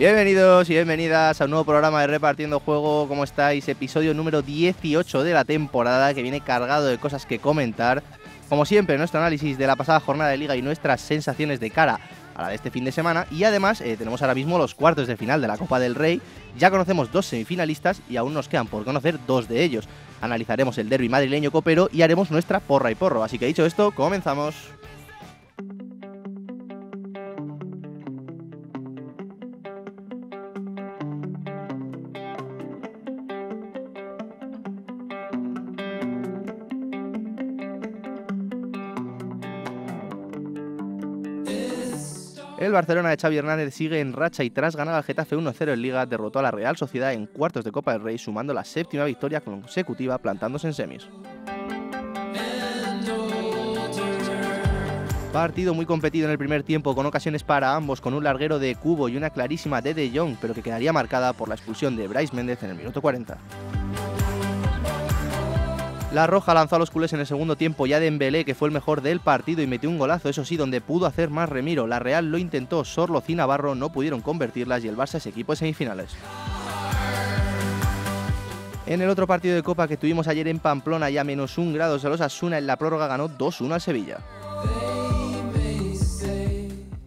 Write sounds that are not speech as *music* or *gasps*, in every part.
Bienvenidos y bienvenidas a un nuevo programa de Repartiendo Juego. ¿Cómo estáis? Episodio número 18 de la temporada que viene cargado de cosas que comentar. Como siempre, nuestro análisis de la pasada jornada de liga y nuestras sensaciones de cara a la de este fin de semana. Y además eh, tenemos ahora mismo los cuartos de final de la Copa del Rey. Ya conocemos dos semifinalistas y aún nos quedan por conocer dos de ellos. Analizaremos el derby madrileño copero y haremos nuestra porra y porro. Así que dicho esto, comenzamos. El Barcelona de Xavi Hernández sigue en racha y tras ganar al Getafe 1-0 en Liga, derrotó a la Real Sociedad en cuartos de Copa del Rey, sumando la séptima victoria consecutiva, plantándose en semis. Partido muy competido en el primer tiempo, con ocasiones para ambos, con un larguero de Cubo y una clarísima de De Jong, pero que quedaría marcada por la expulsión de Bryce Méndez en el minuto 40. La Roja lanzó a los culés en el segundo tiempo ya de Embelé, que fue el mejor del partido y metió un golazo, eso sí, donde pudo hacer más Remiro. La Real lo intentó, Sorlo y Navarro no pudieron convertirlas y el Barça es equipo de semifinales. En el otro partido de Copa que tuvimos ayer en Pamplona, ya menos un grado, se los Asuna en la prórroga ganó 2-1 al Sevilla.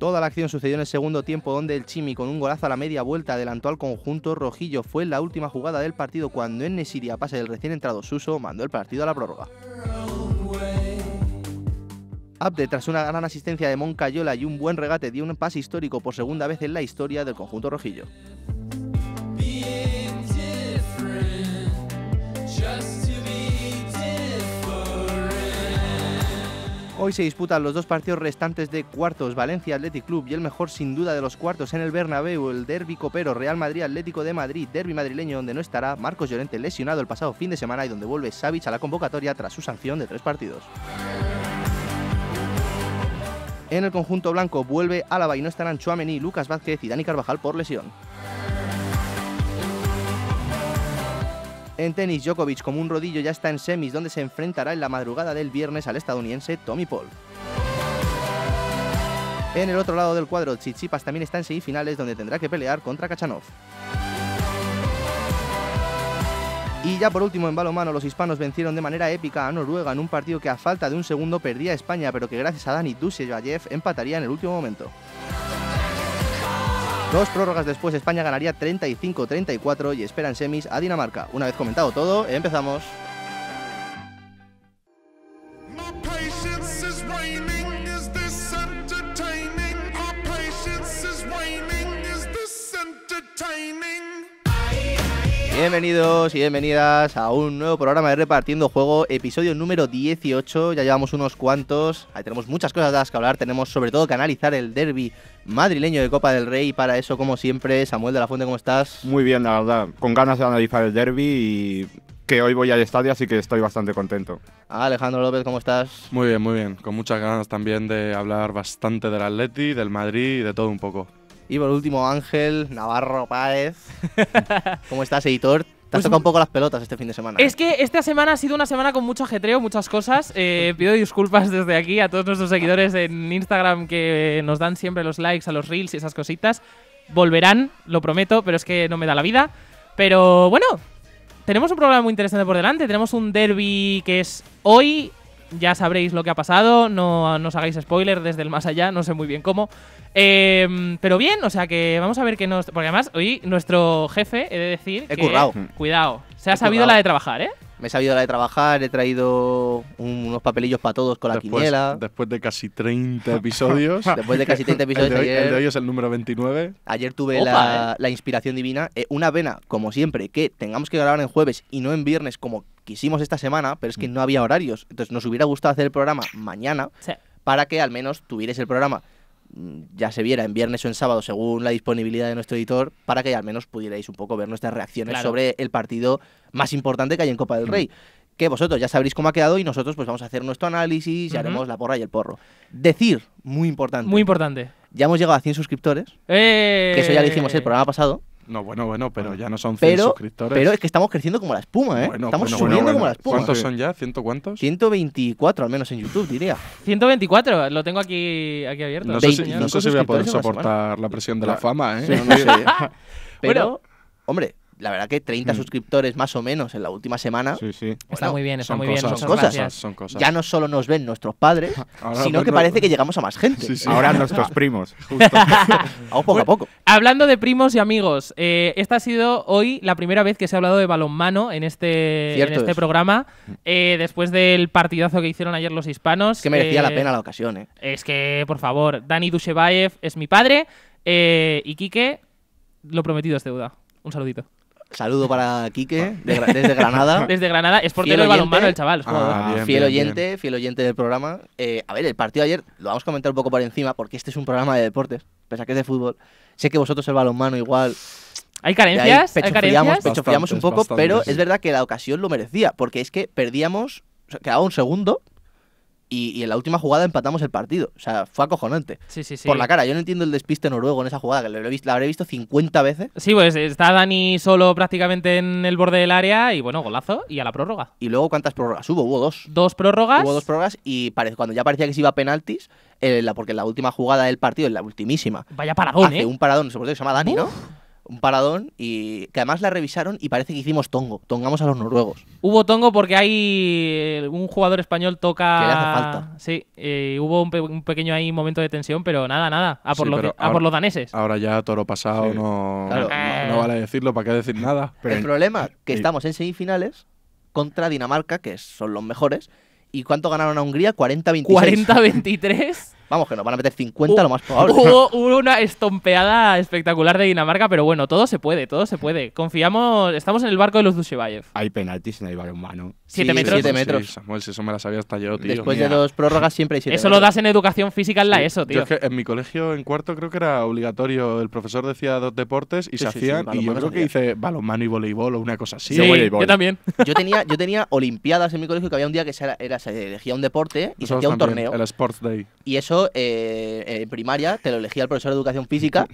Toda la acción sucedió en el segundo tiempo donde el Chimi con un golazo a la media vuelta adelantó al conjunto rojillo. Fue la última jugada del partido cuando en Nesiria, pase del recién entrado Suso, mandó el partido a la prórroga. Abde, tras una gran asistencia de Moncayola y un buen regate, dio un pase histórico por segunda vez en la historia del conjunto rojillo. Hoy se disputan los dos partidos restantes de cuartos, Valencia Athletic Club y el mejor sin duda de los cuartos en el Bernabéu, el Derby Copero, Real Madrid Atlético de Madrid, Derby madrileño donde no estará Marcos Llorente lesionado el pasado fin de semana y donde vuelve Savic a la convocatoria tras su sanción de tres partidos. En el conjunto blanco vuelve Álava y no estarán Chuamení, Lucas Vázquez y Dani Carvajal por lesión. En tenis, Djokovic como un rodillo ya está en semis, donde se enfrentará en la madrugada del viernes al estadounidense Tommy Paul. En el otro lado del cuadro, Chichipas también está en semifinales, donde tendrá que pelear contra Kachanov. Y ya por último, en balonmano, los hispanos vencieron de manera épica a Noruega en un partido que a falta de un segundo perdía España, pero que gracias a Dani Dusevayev empataría en el último momento. Dos prórrogas después España ganaría 35-34 y esperan semis a Dinamarca. Una vez comentado todo, empezamos. Bienvenidos y bienvenidas a un nuevo programa de Repartiendo Juego, episodio número 18. Ya llevamos unos cuantos. Ahí tenemos muchas cosas de las que hablar. Tenemos sobre todo que analizar el derby madrileño de Copa del Rey. Para eso, como siempre, Samuel de la Fuente, ¿cómo estás? Muy bien, la verdad. Con ganas de analizar el derby y que hoy voy al estadio, así que estoy bastante contento. Alejandro López, ¿cómo estás? Muy bien, muy bien. Con muchas ganas también de hablar bastante del Atleti, del Madrid y de todo un poco. Y por último, Ángel Navarro Páez. *laughs* ¿Cómo estás, editor? Te has pues tocado un poco las pelotas este fin de semana. Es que esta semana ha sido una semana con mucho ajetreo, muchas cosas. Eh, *laughs* pido disculpas desde aquí a todos nuestros seguidores en Instagram que nos dan siempre los likes a los reels y esas cositas. Volverán, lo prometo, pero es que no me da la vida. Pero bueno, tenemos un programa muy interesante por delante. Tenemos un derby que es hoy, ya sabréis lo que ha pasado, no, nos os hagáis spoiler desde el más allá, no sé muy bien cómo. Em, pero bien, o sea que vamos a ver qué nos... Porque además, hoy nuestro jefe, he de decir... He currado. Mm. Cuidado, se ha sabido la de trabajar, ¿eh? Me he sabido la de trabajar, he traído unos papelillos para todos con la quiniela. Después de casi 30 episodios. *laughs* después de casi 30 episodios. el, de es el número 29. Ayer tuve eh. la, inspiración divina. Eh, una vena, como siempre, que tengamos que grabar en jueves y no en viernes, como quisimos esta semana, pero es que mm. no había horarios. Entonces nos hubiera gustado hacer el programa mañana para que al menos tuvierais el programa mm, ya se viera en viernes o en sábado según la disponibilidad de nuestro editor para que al menos pudierais un poco ver nuestras reacciones sobre el partido más importante que hay en Copa del mm. Rey. Que vosotros ya sabréis cómo ha quedado y nosotros pues vamos a hacer nuestro análisis y haremos la porra y el porro. Decir, muy importante. Muy importante. Ya hemos llegado a 100 suscriptores. ¡Eh! Que eso ya lo dijimos el programa pasado. No, bueno, bueno, pero ya no son 100 suscriptores. Pero es que estamos creciendo como la espuma, ¿eh? estamos subiendo como la espuma. ¿Cuántos son ya? ¿Ciento cuántos? 124 al menos en YouTube, diría. 124, lo tengo aquí, aquí abierto. No, sé si, voy a poder soportar la presión de la fama, ¿eh? *laughs* pero, hombre, la verdad que 30 hmm. suscriptores más o menos en la última semana. Sí, sí. está muy bien, está muy Son cosas, son cosas. Ya no solo nos ven nuestros padres, *laughs* sino que parece que llegamos a más gente. Ahora nuestros primos. *laughs* Justo. *laughs* poco a poco. Hablando de primos y amigos, eh, esta ha sido hoy la primera vez que se ha hablado de balonmano en este, este programa. Eh, después del partidazo que hicieron ayer los hispanos. que merecía la eh, pena la ocasión, eh. Es que, por favor, Dani Dushebaev es mi padre. y Quique, lo prometido es deuda. Un saludito. Saludo para Quique, ah. desde Granada. *laughs* Desde Granada, es portero de balonmano el chaval. Ah, fiel oyente, fiel oyente del programa. Eh, a ver, el partido de ayer lo vamos a comentar un poco por encima, porque este es un programa de deportes, pese a que es de fútbol. Sé que vosotros el balonmano igual. Hay carencias, pecho hay un poco, pero es verdad que la ocasión lo merecía, porque es que perdíamos, o sea, quedaba un segundo y, en la última jugada empatamos el partido. O sea, fue acojonante. Sí, sí, sí. Por la cara. Yo no entiendo el despiste noruego en esa jugada, que lo he visto, la habré visto 50 veces. Sí, pues está Dani solo prácticamente en el borde del área y bueno, golazo y a la prórroga. Y luego, ¿cuántas prórrogas? Hubo, hubo dos. Dos prórrogas. Hubo dos prórrogas y cuando ya parecía que se iba a penaltis, eh, la, porque la última jugada del partido, en la ultimísima. Vaya paradón, hace ¿eh? un paradón, Se que se llama Dani, ¿no? un paradón y que además la revisaron y parece que hicimos tongo, tongamos a los noruegos. Hubo tongo porque hay eh, un jugador español toca... Que le hace falta. Sí, eh, hubo un, pequeño ahí momento de tensión, pero nada, nada, a por, los, a por los daneses. Ahora ya toro pasado no, no, vale decirlo, ¿para qué decir nada? El problema problema que estamos en semifinales contra Dinamarca, que son los mejores, ¿y cuánto ganaron a Hungría? 40-23. ¿40-23? Vamos, que nos van a meter 50 lo más probable. Hubo *laughs* una estompeada espectacular de Dinamarca, pero bueno, todo se puede, todo se puede. Confiamos, estamos en el barco de los Dushevayev Hay penaltis en el barco humano. 7 metros. 7 metros. Samuel, si eso me lo sabía hasta yo, tío. Después de dos prórrogas siempre hay 7 Eso lo das en educación física en la ESO, tío. en mi colegio, en cuarto, creo que era obligatorio. El profesor decía dos deportes y se hacían. y yo creo que hice balonmano y voleibol o una cosa así. yo, también. *laughs* Yo tenía, yo tenía olimpiadas en mi colegio que había un día que se, elegía un deporte y se hacía un torneo. El Sports Day. Y eso eh, en primaria, te lo elegía el profesor de educación física.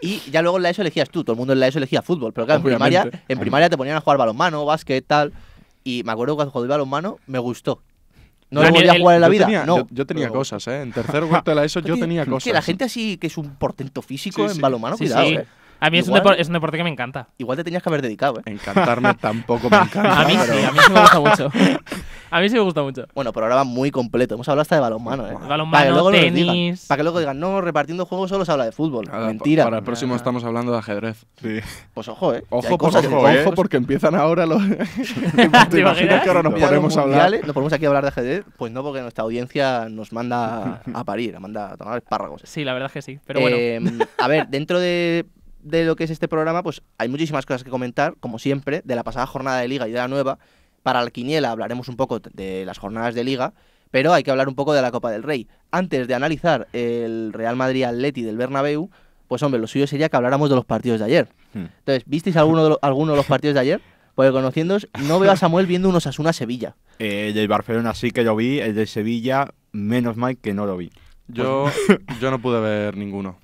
Y ya luego en la ESO elegías tú, todo el mundo en la ESO elegía fútbol, pero claro, en primaria, en primaria te ponían a jugar balonmano, básquet, tal. Y me acuerdo que cuando jugué balonmano me gustó. No lo volví a jugar en la vida. yo, tenía cosas, ¿eh? En tercer cuarto de la ESO yo *laughs* tenía cosas. Que la ¿eh? gente así que es un portento físico en balonmano, cuidado. A mí es un, deporte que me encanta. Igual te tenías que haber dedicado, Encantarme tampoco me *laughs* encanta. a mí sí, a mí sí me gusta mucho. *laughs* A mí sí me gusta mucho. Bueno, programa muy completo. Hemos hablado hasta de balonmano, ¿eh? Balonmano, tenis. para que luego digan, no, repartiendo juegos solo se habla de fútbol. Mentira. Para el próximo estamos hablando de ajedrez. Sí. Pues ojo, ¿eh? Ojo, ¿eh? ojo, porque empiezan ahora los. *laughs* *laughs* ¿Te, que ahora nos ponemos a hablar? Nos ponemos aquí a hablar de ajedrez. Pues no, porque nuestra audiencia nos manda a parir, manda a tomar espárragos. Sí, la verdad es que sí. Pero bueno. Em, a ver, dentro de de lo que es este programa, pues hay muchísimas cosas que comentar, como siempre, de la pasada jornada de liga y de la nueva, para la hablaremos un poco de las jornadas de liga, pero hay que hablar un poco de la Copa del Rey. Antes de analizar el Real Madrid Atleti del Bernabéu, pues hombre, lo suyo sería que habláramos de los partidos de ayer. Hmm. Entonces, ¿visteis alguno de, de los partidos de ayer? Pues conociéndos, no veo a Samuel viendo unos Asuna Sevilla. Eh, el del Barcelona sí que lo vi, el de Sevilla, menos mal que no lo vi. Yo, yo no pude ver ninguno.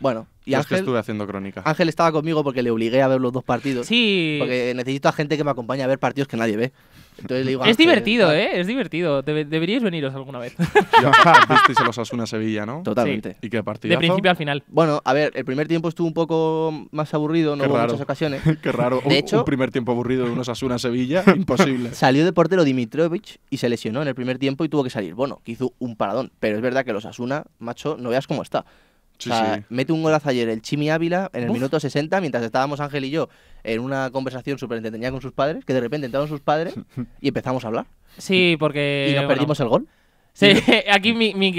Bueno, y Ángel, estuve haciendo crónica. Ángel estaba conmigo porque le obligué a ver los dos partidos. Sí. Porque necesito a gente que me acompañe a ver partidos que nadie ve. Entonces le digo, es divertido, ¿eh? Es divertido. deberíais veniros alguna vez. *laughs* *laughs* Visteis los Asuna Sevilla, ¿no? Totalmente. ¿Y qué partido? De principio al final. Bueno, a ver, el primer tiempo estuvo un poco más aburrido, no hubo muchas ocasiones. *laughs* qué raro. De hecho, primer tiempo aburrido de unos Asuna Sevilla, imposible. Salió de portero Dimitrovich y se lesionó en el primer tiempo y tuvo que salir. Bueno, que hizo un paradón. Pero es verdad que los Asuna, macho, no veas cómo está. Mete un golazo ayer el Chimi Ávila en el minuto 60, mientras estábamos Ángel y yo en una conversación súper entretenida con sus padres, que de repente entraron sus padres *laughs* y empezamos a hablar. Sí, porque. Y nos perdimos el gol. Sí, *laughs* aquí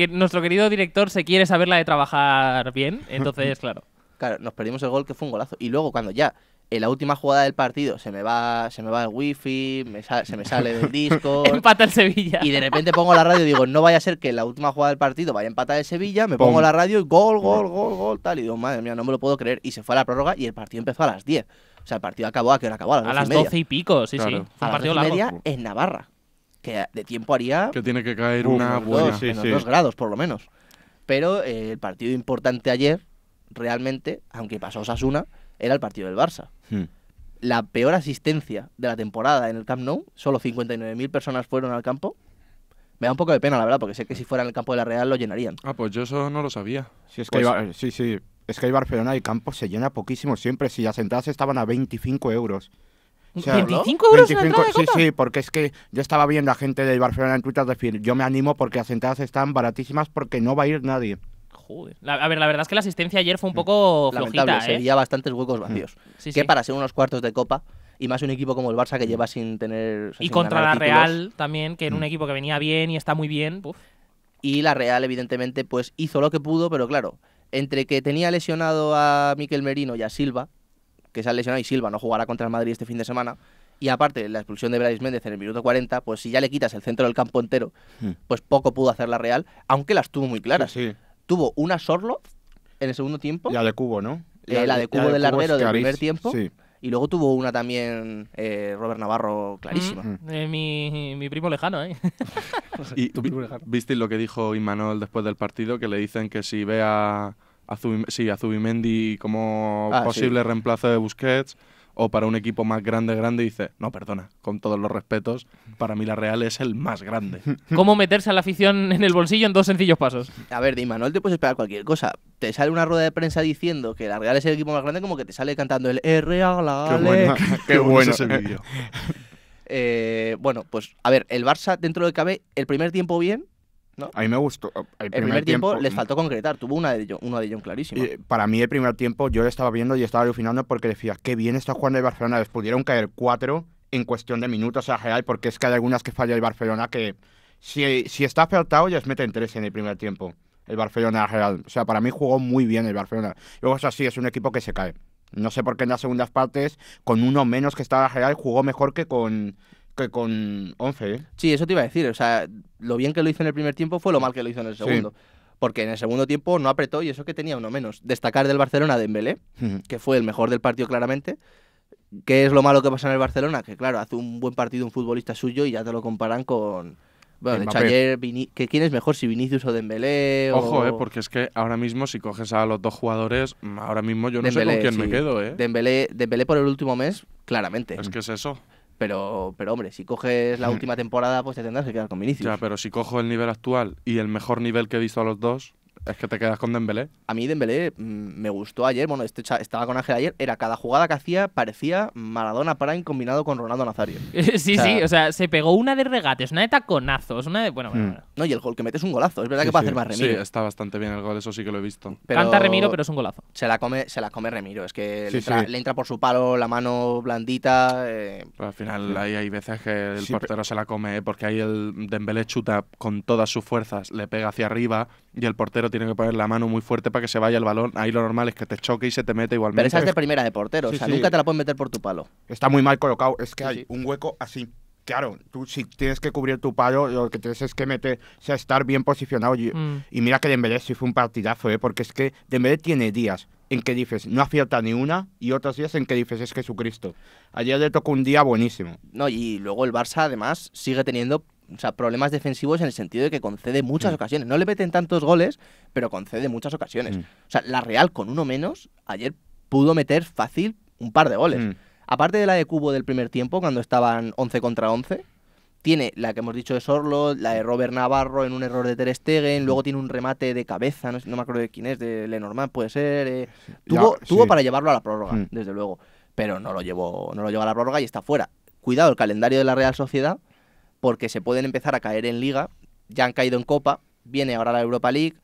nuestro querido director se quiere la de trabajar bien, entonces, *laughs* claro. Claro, nos perdimos el gol que fue un golazo. Y luego, cuando ya en la última jugada del partido se me va, se me va el wifi, se me sale del *laughs* disco. Empata el Sevilla. Y de repente pongo la radio y digo, no vaya a ser que la última jugada del partido vaya a empatar el Sevilla, me pongo la radio y gol, gol, gol, gol, tal. Y digo, madre mía, no me lo puedo creer. Y se fue a la prórroga y el partido empezó a las 10. O sea, el partido acabó a que hora acabó a las, 12 y, pico, sí, sí. partido las 12 media en Navarra. Que de tiempo haría. Que tiene que caer una buena. grados, por lo menos. Pero eh, el partido importante ayer, realmente, aunque pasó Sasuna era el partido del Barça. Hmm. La peor asistencia de la temporada en el Camp Nou, solo 59.000 personas fueron al campo. Me da un poco de pena, la verdad, porque sé que si fuera en el campo de la Real lo llenarían. Ah, pues yo eso no lo sabía. Sí, es que pues- sí, sí. Es que el Barcelona y campo se llena poquísimo siempre. Si las entradas estaban a 25 euros. ¿25 euros Sí, sí, porque es que yo estaba viendo a gente del Barcelona en Twitter decir, yo me animo porque las entradas están baratísimas porque no va a ir nadie a ver, la verdad es que la asistencia ayer fue un mm. poco flojita, ¿eh? Sería bastantes huecos vacíos. Mm. que para ser unos cuartos de copa y más un equipo como el Barça que lleva sin tener. y contra la Real también, que era un mm. equipo que venía bien y está muy bien. Y la Real, evidentemente, pues hizo lo que pudo, pero claro, entre que tenía lesionado a Miquel Merino y a Silva, que se ha lesionado y Silva no jugará contra el Madrid este fin de semana, y aparte la expulsión de Brais Méndez en el minuto 40, pues si ya le quitas el centro del campo entero, pues poco pudo hacer la Real, aunque las tuvo muy claras. sí tuvo una Sorlo en el segundo tiempo. La de Cubo, ¿no? Eh, la, de Cubo del Ardero del primer tiempo. Y luego tuvo una también eh, Robert Navarro clarísima. Mm, mm. Eh, mi, mi, primo lejano, ¿eh? *laughs* y, lo que dijo Imanol después del partido? Que le dicen que si ve a, a, Zubimendi como ah, posible reemplazo de Busquets, o para un equipo más grande, grande, dice, no, perdona, con todos los respetos, para mí la Real es el más grande. *laughs* ¿Cómo meterse a la afición en el bolsillo en dos sencillos pasos? A ver, Di Manuel, te puedes esperar cualquier cosa. Te sale una rueda de prensa diciendo que la Real es el equipo más grande, como que te sale cantando el Real, Qué, bueno *laughs* qué bueno ese vídeo. *laughs* Eh, bueno, pues a ver, el Barça dentro de cabe, el primer tiempo bien, a mí me gustó. El primer, tiempo, les mm. faltó concretar, tuvo una de una de John clarísima. para mí el primer tiempo yo lo estaba viendo y estaba alucinando porque decía, qué bien está jugando el Barcelona, les pudieron caer cuatro en cuestión de minutos a Real, porque es que hay algunas que falla el Barcelona que si, está faltado ya les meten tres en el primer tiempo. El Barcelona Real. O sea, para mí jugó muy bien el Barcelona. Luego, eso sí, es un equipo que se cae. No sé por qué en las segundas partes, con uno menos que estaba Real, jugó mejor que con que con 11. ¿eh? Sí, eso te iba a decir. O sea, lo bien que lo hizo en el primer tiempo fue lo mal que lo hizo en el segundo. Porque en el segundo tiempo no apretó y eso que tenía uno menos. Destacar del Barcelona de Embelé, que fue el mejor del partido claramente. ¿Qué es lo malo que pasa en el Barcelona? Que claro, hace un buen partido un futbolista suyo y ya te lo comparan con, bueno, de hecho, ayer, que ¿quién es mejor, si Vinicius o Dembélé? O... Ojo, eh, porque es que ahora mismo, si coges a los dos jugadores, ahora mismo yo no sé con quién me quedo, eh. Dembélé, Dembélé, por el último mes, claramente. Es que es eso. Pero, pero hombre, si coges la *laughs* última temporada, pues te tendrás que quedar con Vinicius. Ya, pero si cojo el nivel actual y el mejor nivel que he visto a los dos, es que te quedas con Dembélé. A mí Dembélé mm, me gustó ayer, bueno, este estaba con Ángel ayer, era cada jugada que hacía parecía Maradona Prime combinado con Ronaldo Nazario. *laughs* sí, sí, o sea, se pegó una de regates, una de taconazos, una de... Bueno, mm. No, y el gol que metes es un golazo, es verdad que puede hacer más Remiro. Sí, está bastante bien el gol, eso sí que lo he visto. Canta Remiro, pero es un golazo. Se la come, se la come Remiro, es que le, entra, por su palo la mano blandita. Eh. al final ahí hay veces que el portero se la come, eh, porque ahí el Dembélé chuta con todas sus fuerzas, le pega hacia arriba y el portero tiene que poner la mano muy fuerte para que se vaya el balón. Ahí lo normal es que te choque y se te mete igualmente. Pero esa es de primera de portero, o sea, nunca te la puedes meter por tu palo. Está muy mal colocado, es que hay un hueco así. Claro, tú si tienes que cubrir tu palo, lo que tienes es que meter, o sea, estar bien posicionado. Mm. Y mira que Dembélé sí fue un partidazo, ¿eh? porque es que Dembélé tiene días en que dices, no acierta ni una, y otros días en que dices, es Jesucristo. Ayer le tocó un día buenísimo. No, y luego el Barça además sigue teniendo o sea, problemas defensivos en el sentido de que concede muchas mm. ocasiones. No le meten tantos goles, pero concede muchas ocasiones. Mm. O sea, la Real con uno menos ayer pudo meter fácil un par de goles. Mm. Aparte de la de Cubo del primer tiempo, cuando estaban 11 contra 11, tiene la que hemos dicho de Sorlo, la de Robert Navarro en un error de Ter Stegen, luego tiene un remate de cabeza, no, me acuerdo de quién es, de Lenormand puede ser. Eh. Tuvo, para llevarlo a la prórroga, desde luego, pero no lo, no lo llevó a la prórroga y está fuera. Cuidado, el calendario de la Real Sociedad porque se pueden empezar a caer en liga, ya han caído en copa, viene ahora la Europa League,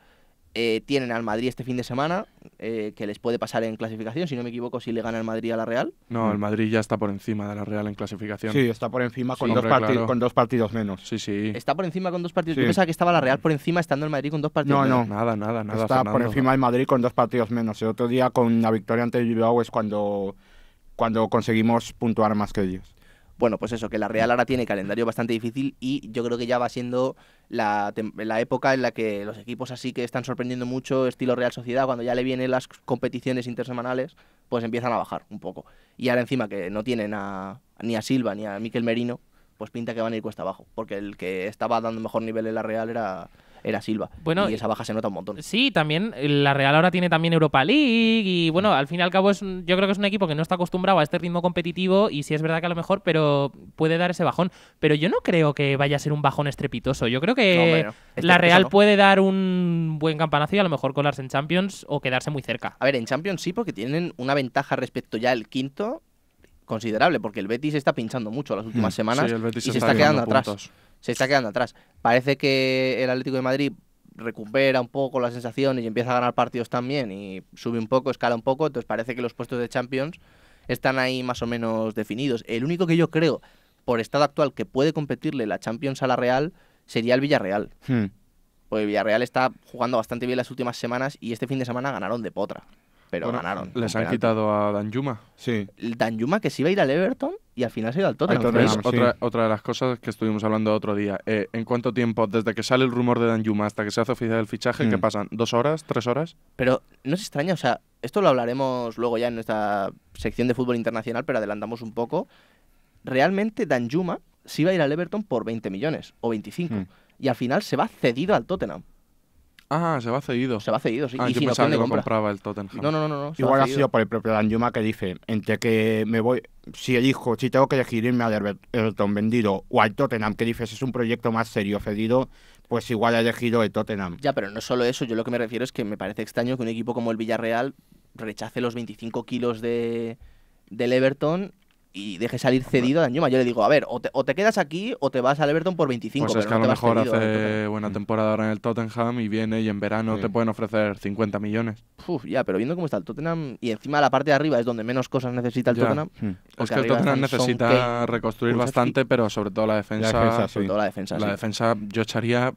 eh, tienen al Madrid este fin de semana, eh, que les puede pasar en clasificación, si no me equivoco, si le gana el Madrid a la Real. No, el Madrid ya está por encima de la Real en clasificación. Sí, está por encima con, dos, con dos partidos menos. Sí, sí. Está por encima con dos partidos. que estaba la Real por encima estando el Madrid con dos partidos no, menos. No, nada, nada, Está por encima el Madrid con dos partidos menos. El otro día con la victoria ante el Bilbao es cuando, cuando conseguimos puntuar más que ellos. Bueno, pues eso, que la Real ahora tiene calendario bastante difícil y yo creo que ya va siendo la, la época en la que los equipos así que están sorprendiendo mucho, estilo Real Sociedad, cuando ya le vienen las competiciones intersemanales, pues empiezan a bajar un poco. Y ahora encima que no tienen a, ni a Silva ni a Miquel Merino, pues pinta que van a ir cuesta abajo, porque el que estaba dando mejor nivel en la Real era era Silva. Bueno, y esa baja se nota un montón. Sí, también eh, la Real ahora tiene también Europa League y bueno, al fin y al cabo es, yo creo que es un equipo que no está acostumbrado a este ritmo competitivo y sí es verdad que a lo mejor, pero puede dar ese bajón. Pero yo no creo que vaya a ser un bajón estrepitoso. Yo creo que la Real puede dar un buen campanazo y a lo mejor colarse en Champions o quedarse muy cerca. A ver, en Champions sí, porque tienen una ventaja respecto ya al quinto considerable, porque el Betis está pinchando mucho las últimas mm. semanas y se, está, quedando atrás se está quedando atrás. Parece que el Atlético de Madrid recupera un poco las sensaciones y empieza a ganar partidos también y sube un poco, escala un poco, entonces parece que los puestos de Champions están ahí más o menos definidos. El único que yo creo, por estado actual, que puede competirle la Champions a la Real sería el Villarreal. Hmm. Porque Villarreal está jugando bastante bien las últimas semanas y este fin de semana ganaron de potra. Pero ganaron. ¿Les han quitado a Danjuma? Sí. Danjuma que se iba a ir al Everton y al final se ha al Tottenham. otra, otra, de las cosas que estuvimos hablando otro día. Eh, ¿En cuánto tiempo, desde que sale el rumor de Dan Yuma hasta que se hace oficial el fichaje, qué mm. pasan? ¿Dos horas? ¿Tres horas? Pero no es extraño, o sea, esto lo hablaremos luego ya en nuestra sección de fútbol internacional, pero adelantamos un poco. Realmente Dan Yuma se iba a ir al Everton por 20 millones o 25 mm. y al final se va cedido al Tottenham. Ah, se va cedido. Se va cedido, sí. Ah, y si pensaba compraba el Tottenham. No, no, no. Igual ha, sido por el propio Dan Yuma que dice, entre que me voy, si elijo, si tengo que elegir irme al Everton vendido o al Tottenham, que dices es un proyecto más serio cedido, pues igual ha elegido el Tottenham. Ya, pero no solo eso, yo lo que me refiero es que me parece extraño que un equipo como el Villarreal rechace los 25 kilos de, del Everton y deje salir cedido a Danjuma. Yo le digo, a ver, o te, quedas aquí o te vas al Everton por 25. Pues es que a lo mejor ¿eh? hace buena mm. temporada ahora en el Tottenham y viene y en verano te pueden ofrecer 50 millones. Uf, ya, pero viendo cómo está el Tottenham y encima la parte de arriba es donde menos cosas necesita el Tottenham. Mm. Es que el Tottenham necesita reconstruir bastante, pero sobre todo la defensa. La defensa, la defensa yo echaría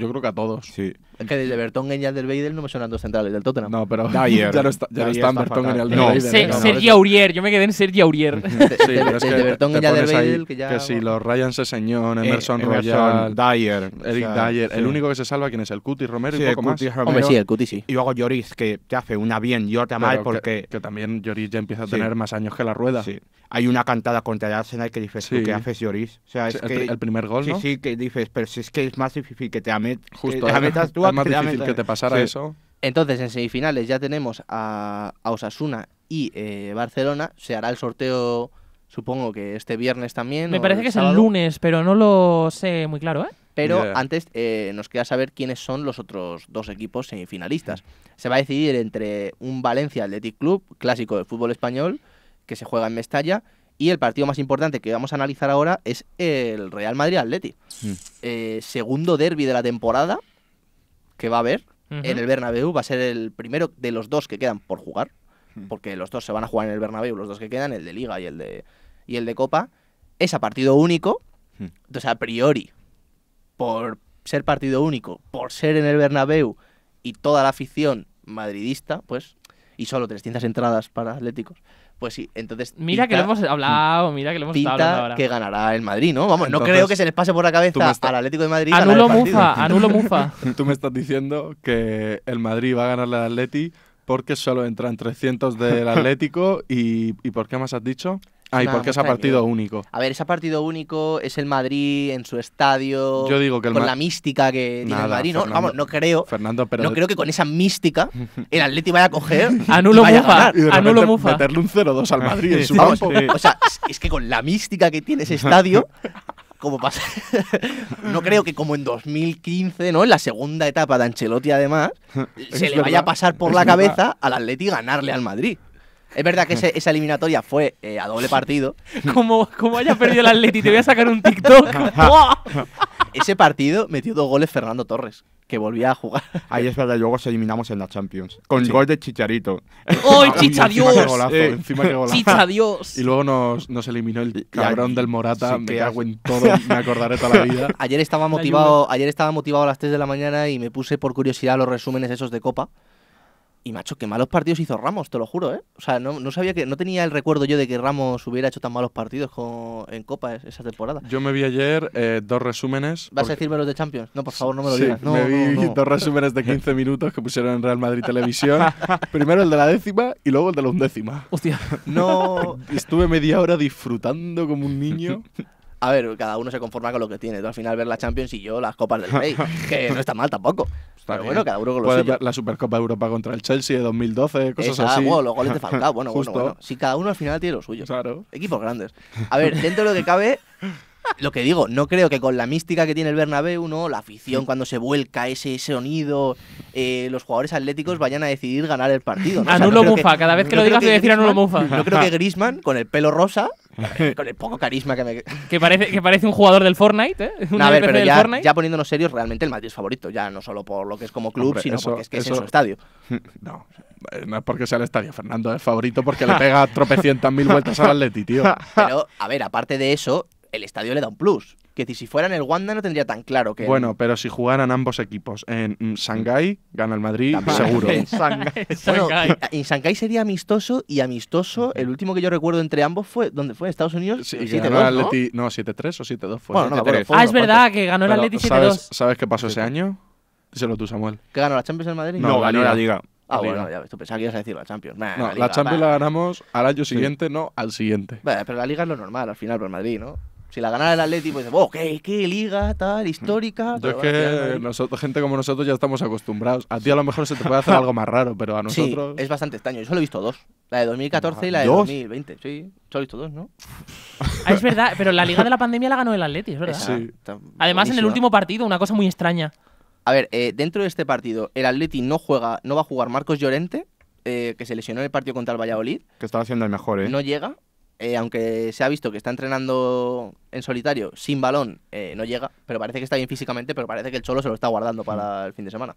yo creo que a todos. Sí. Es que de Bertongen y Alderweireld no me suenan dos centrales del Tottenham. No, pero Dyer, *laughs* ya no, está, ya no está Bertongen y No. Se, ¿eh? Sergi Aurier, yo me quedé en Sergi Aurier. *laughs* sí, pero es que que si los Ryan Seseñón, eh, Emerson, Royal, Dyer, Eric Dyer, el único que se salva quién es el Cuti Romero y poco más. Romero. Hombre, sí, el Cuti sí. Y luego Lloris, que te hace una bien y mal porque... Que, también Lloris ya empieza a tener más años que la rueda. Sí. Hay una cantada contra el Arsenal que dices, ¿qué haces Lloris? O sea, es El primer gol, Sí, sí, que dices, pero si es que es más difícil que te Justo, ¿eh? *laughs* Es más difícil que te pasara eso. Entonces, en semifinales ya tenemos a, Osasuna y eh, Barcelona. Se hará el sorteo, supongo que este viernes también. Me parece que es el lunes, pero no lo sé muy claro, ¿eh? Pero antes nos queda saber quiénes son los otros dos equipos semifinalistas. Mm. Se va a decidir entre un Valencia Athletic Club, clásico del fútbol español, que se juega en Mestalla, y el partido más importante que vamos a analizar ahora es el Real Madrid-Atleti. Mm. Eh, segundo derby de la temporada que va a haber en el Bernabéu. Va a ser el primero de los dos que quedan por jugar. Mm. Porque los dos se van a jugar en el Bernabéu, los dos que quedan, el de Liga y el de, y el de Copa. Es a partido único. Mm. Entonces, a priori, por ser partido único, por ser en el Bernabéu y toda la afición madridista, pues, y solo 300 entradas para Atléticos, pues sí, entonces. Mira que lo hemos hablado, mira que lo hemos pinta que ganará el Madrid, ¿no? Vamos, ah, no creo que se les pase por la cabeza al Atlético de Madrid. Anulo Mufa, anulo Mufa. *laughs* tú me estás diciendo que el Madrid va a ganarle al Atleti porque solo entran 300 del *laughs* Atlético y, y ¿por qué más has dicho? Ay, ¿y porque es a partido único. A ver, ese partido único, es el Madrid en su estadio. Yo digo que Con la mística que tiene el Madrid, ¿no? Vamos, no creo. Fernando, pero no creo que con esa mística *laughs* el Atleti vaya a coger. *laughs* Anulo a Anulo Meterle un 0-2 al Madrid en su O sea, es, que con la mística que tiene ese estadio, *laughs* como pasa. no creo que como en 2015, ¿no? En la segunda etapa de Ancelotti, además, se le vaya a pasar por la cabeza al Atleti ganarle al Madrid. Es verdad que esa eliminatoria fue eh, a doble partido. *laughs* como, como haya perdido el Atleti, te voy a sacar un TikTok. *laughs* *laughs* ese partido metió dos goles Fernando Torres, que volvía a jugar. Ahí es verdad, luego se eliminamos en la Champions. Con gol de Chicharito. ¡Ay, Chicha Dios! Encima eh, Y luego nos, eliminó el cabrón del Morata. me hago en todo, me acordaré toda la vida. Ayer estaba motivado, ayer estaba motivado a las 3 de la mañana y me puse por curiosidad los resúmenes esos de Copa. Y macho, qué malos partidos hizo Ramos, te lo juro, ¿eh? O sea, no, no sabía que. No tenía el recuerdo yo de que Ramos hubiera hecho tan malos partidos en Copa esa temporada. Yo me vi ayer eh, dos resúmenes. ¿Vas a decirme los de Champions? No, por favor, no me lo digas. me vi dos resúmenes de 15 *laughs* minutos que pusieron en Real Madrid Televisión. *laughs* Primero el de la décima y luego el de la undécima. Hostia. *laughs* No. Estuve media hora disfrutando como un niño. A ver, cada uno se conforma con lo que tiene. al final ver la Champions y yo las copas del Rey, *laughs* que no está mal tampoco. pero bueno, cada uno con lo suyo. la Supercopa de Europa contra el Chelsea de 2012, cosas Esa, así. Bueno, los goles de Falcao, *laughs* bueno, bueno, bueno. Si cada uno al final tiene lo suyo. Claro. Equipos grandes. A ver, dentro de lo que cabe, *laughs* *laughs* lo que digo, no creo que con la mística que tiene el Bernabéu, ¿no? La afición cuando se vuelca ese sonido, eh, los jugadores atléticos vayan a decidir ganar el partido. anulo *laughs* ah, Mufa, cada vez que lo digas voy a decir anulo Mufa. Yo creo que *laughs* Grisman, con el pelo rosa, con el poco carisma que me... que, parece, que parece un jugador del Fortnite, ¿eh? a ver, pero ya, Fortnite. ya poniéndonos serios, realmente el Madrid es favorito, ya no solo por lo que es como club, sino porque es que es su estadio. No, eh, no es porque sea el estadio. Fernando es favorito porque le pega tropecientas mil vueltas al Atleti, tío. Pero, a ver, aparte de eso, el estadio le da un plus. Que si fuera en el Wanda no tendría tan claro que. Bueno, pero si jugaran ambos equipos en mm, Shanghái, gana el Madrid, seguro. *laughs* en Shanghái. sería amistoso y amistoso. El último que yo recuerdo entre ambos fue. ¿Dónde fue? ¿Estados Unidos? Sí, 7 ¿no? no, 7-3 o 7-2 fue. Bueno, no, pero fue ah, es verdad que ganó el Atleti 7-2. ¿sabes, qué pasó ese año? Díselo tú, Samuel. ¿Que ganó la Champions en Madrid? No, no ganó la Liga. Ah, bueno, ya ves, tú pensabas que ibas a decir la Champions. no, la, Champions la ganamos al año siguiente, no al siguiente. pero la Liga es lo normal, al final, por Madrid, ¿no? Si la ganara el Atleti, pues oh, ¿qué, liga tal, histórica. es que nosotros, gente como nosotros ya estamos acostumbrados. A ti a lo mejor se te puede hacer *laughs* algo más raro, pero a nosotros. es bastante extraño. Yo solo he visto dos: la de 2014 y la de 2020. Sí, solo he visto dos, ¿no? *laughs* Ah, es verdad, pero la liga de la pandemia la ganó el Atleti, es verdad. Sí. Además, en el último partido, una cosa muy extraña. A ver, eh, dentro de este partido, el Atleti no juega, no va a jugar Marcos Llorente, eh, que se lesionó en el partido contra el Valladolid. Que estaba haciendo el mejor, ¿eh? No llega. Eh, aunque se ha visto que está entrenando en solitario, sin balón, eh, no llega, pero parece que está bien físicamente, pero parece que el Cholo se lo está guardando para mm. el fin de semana.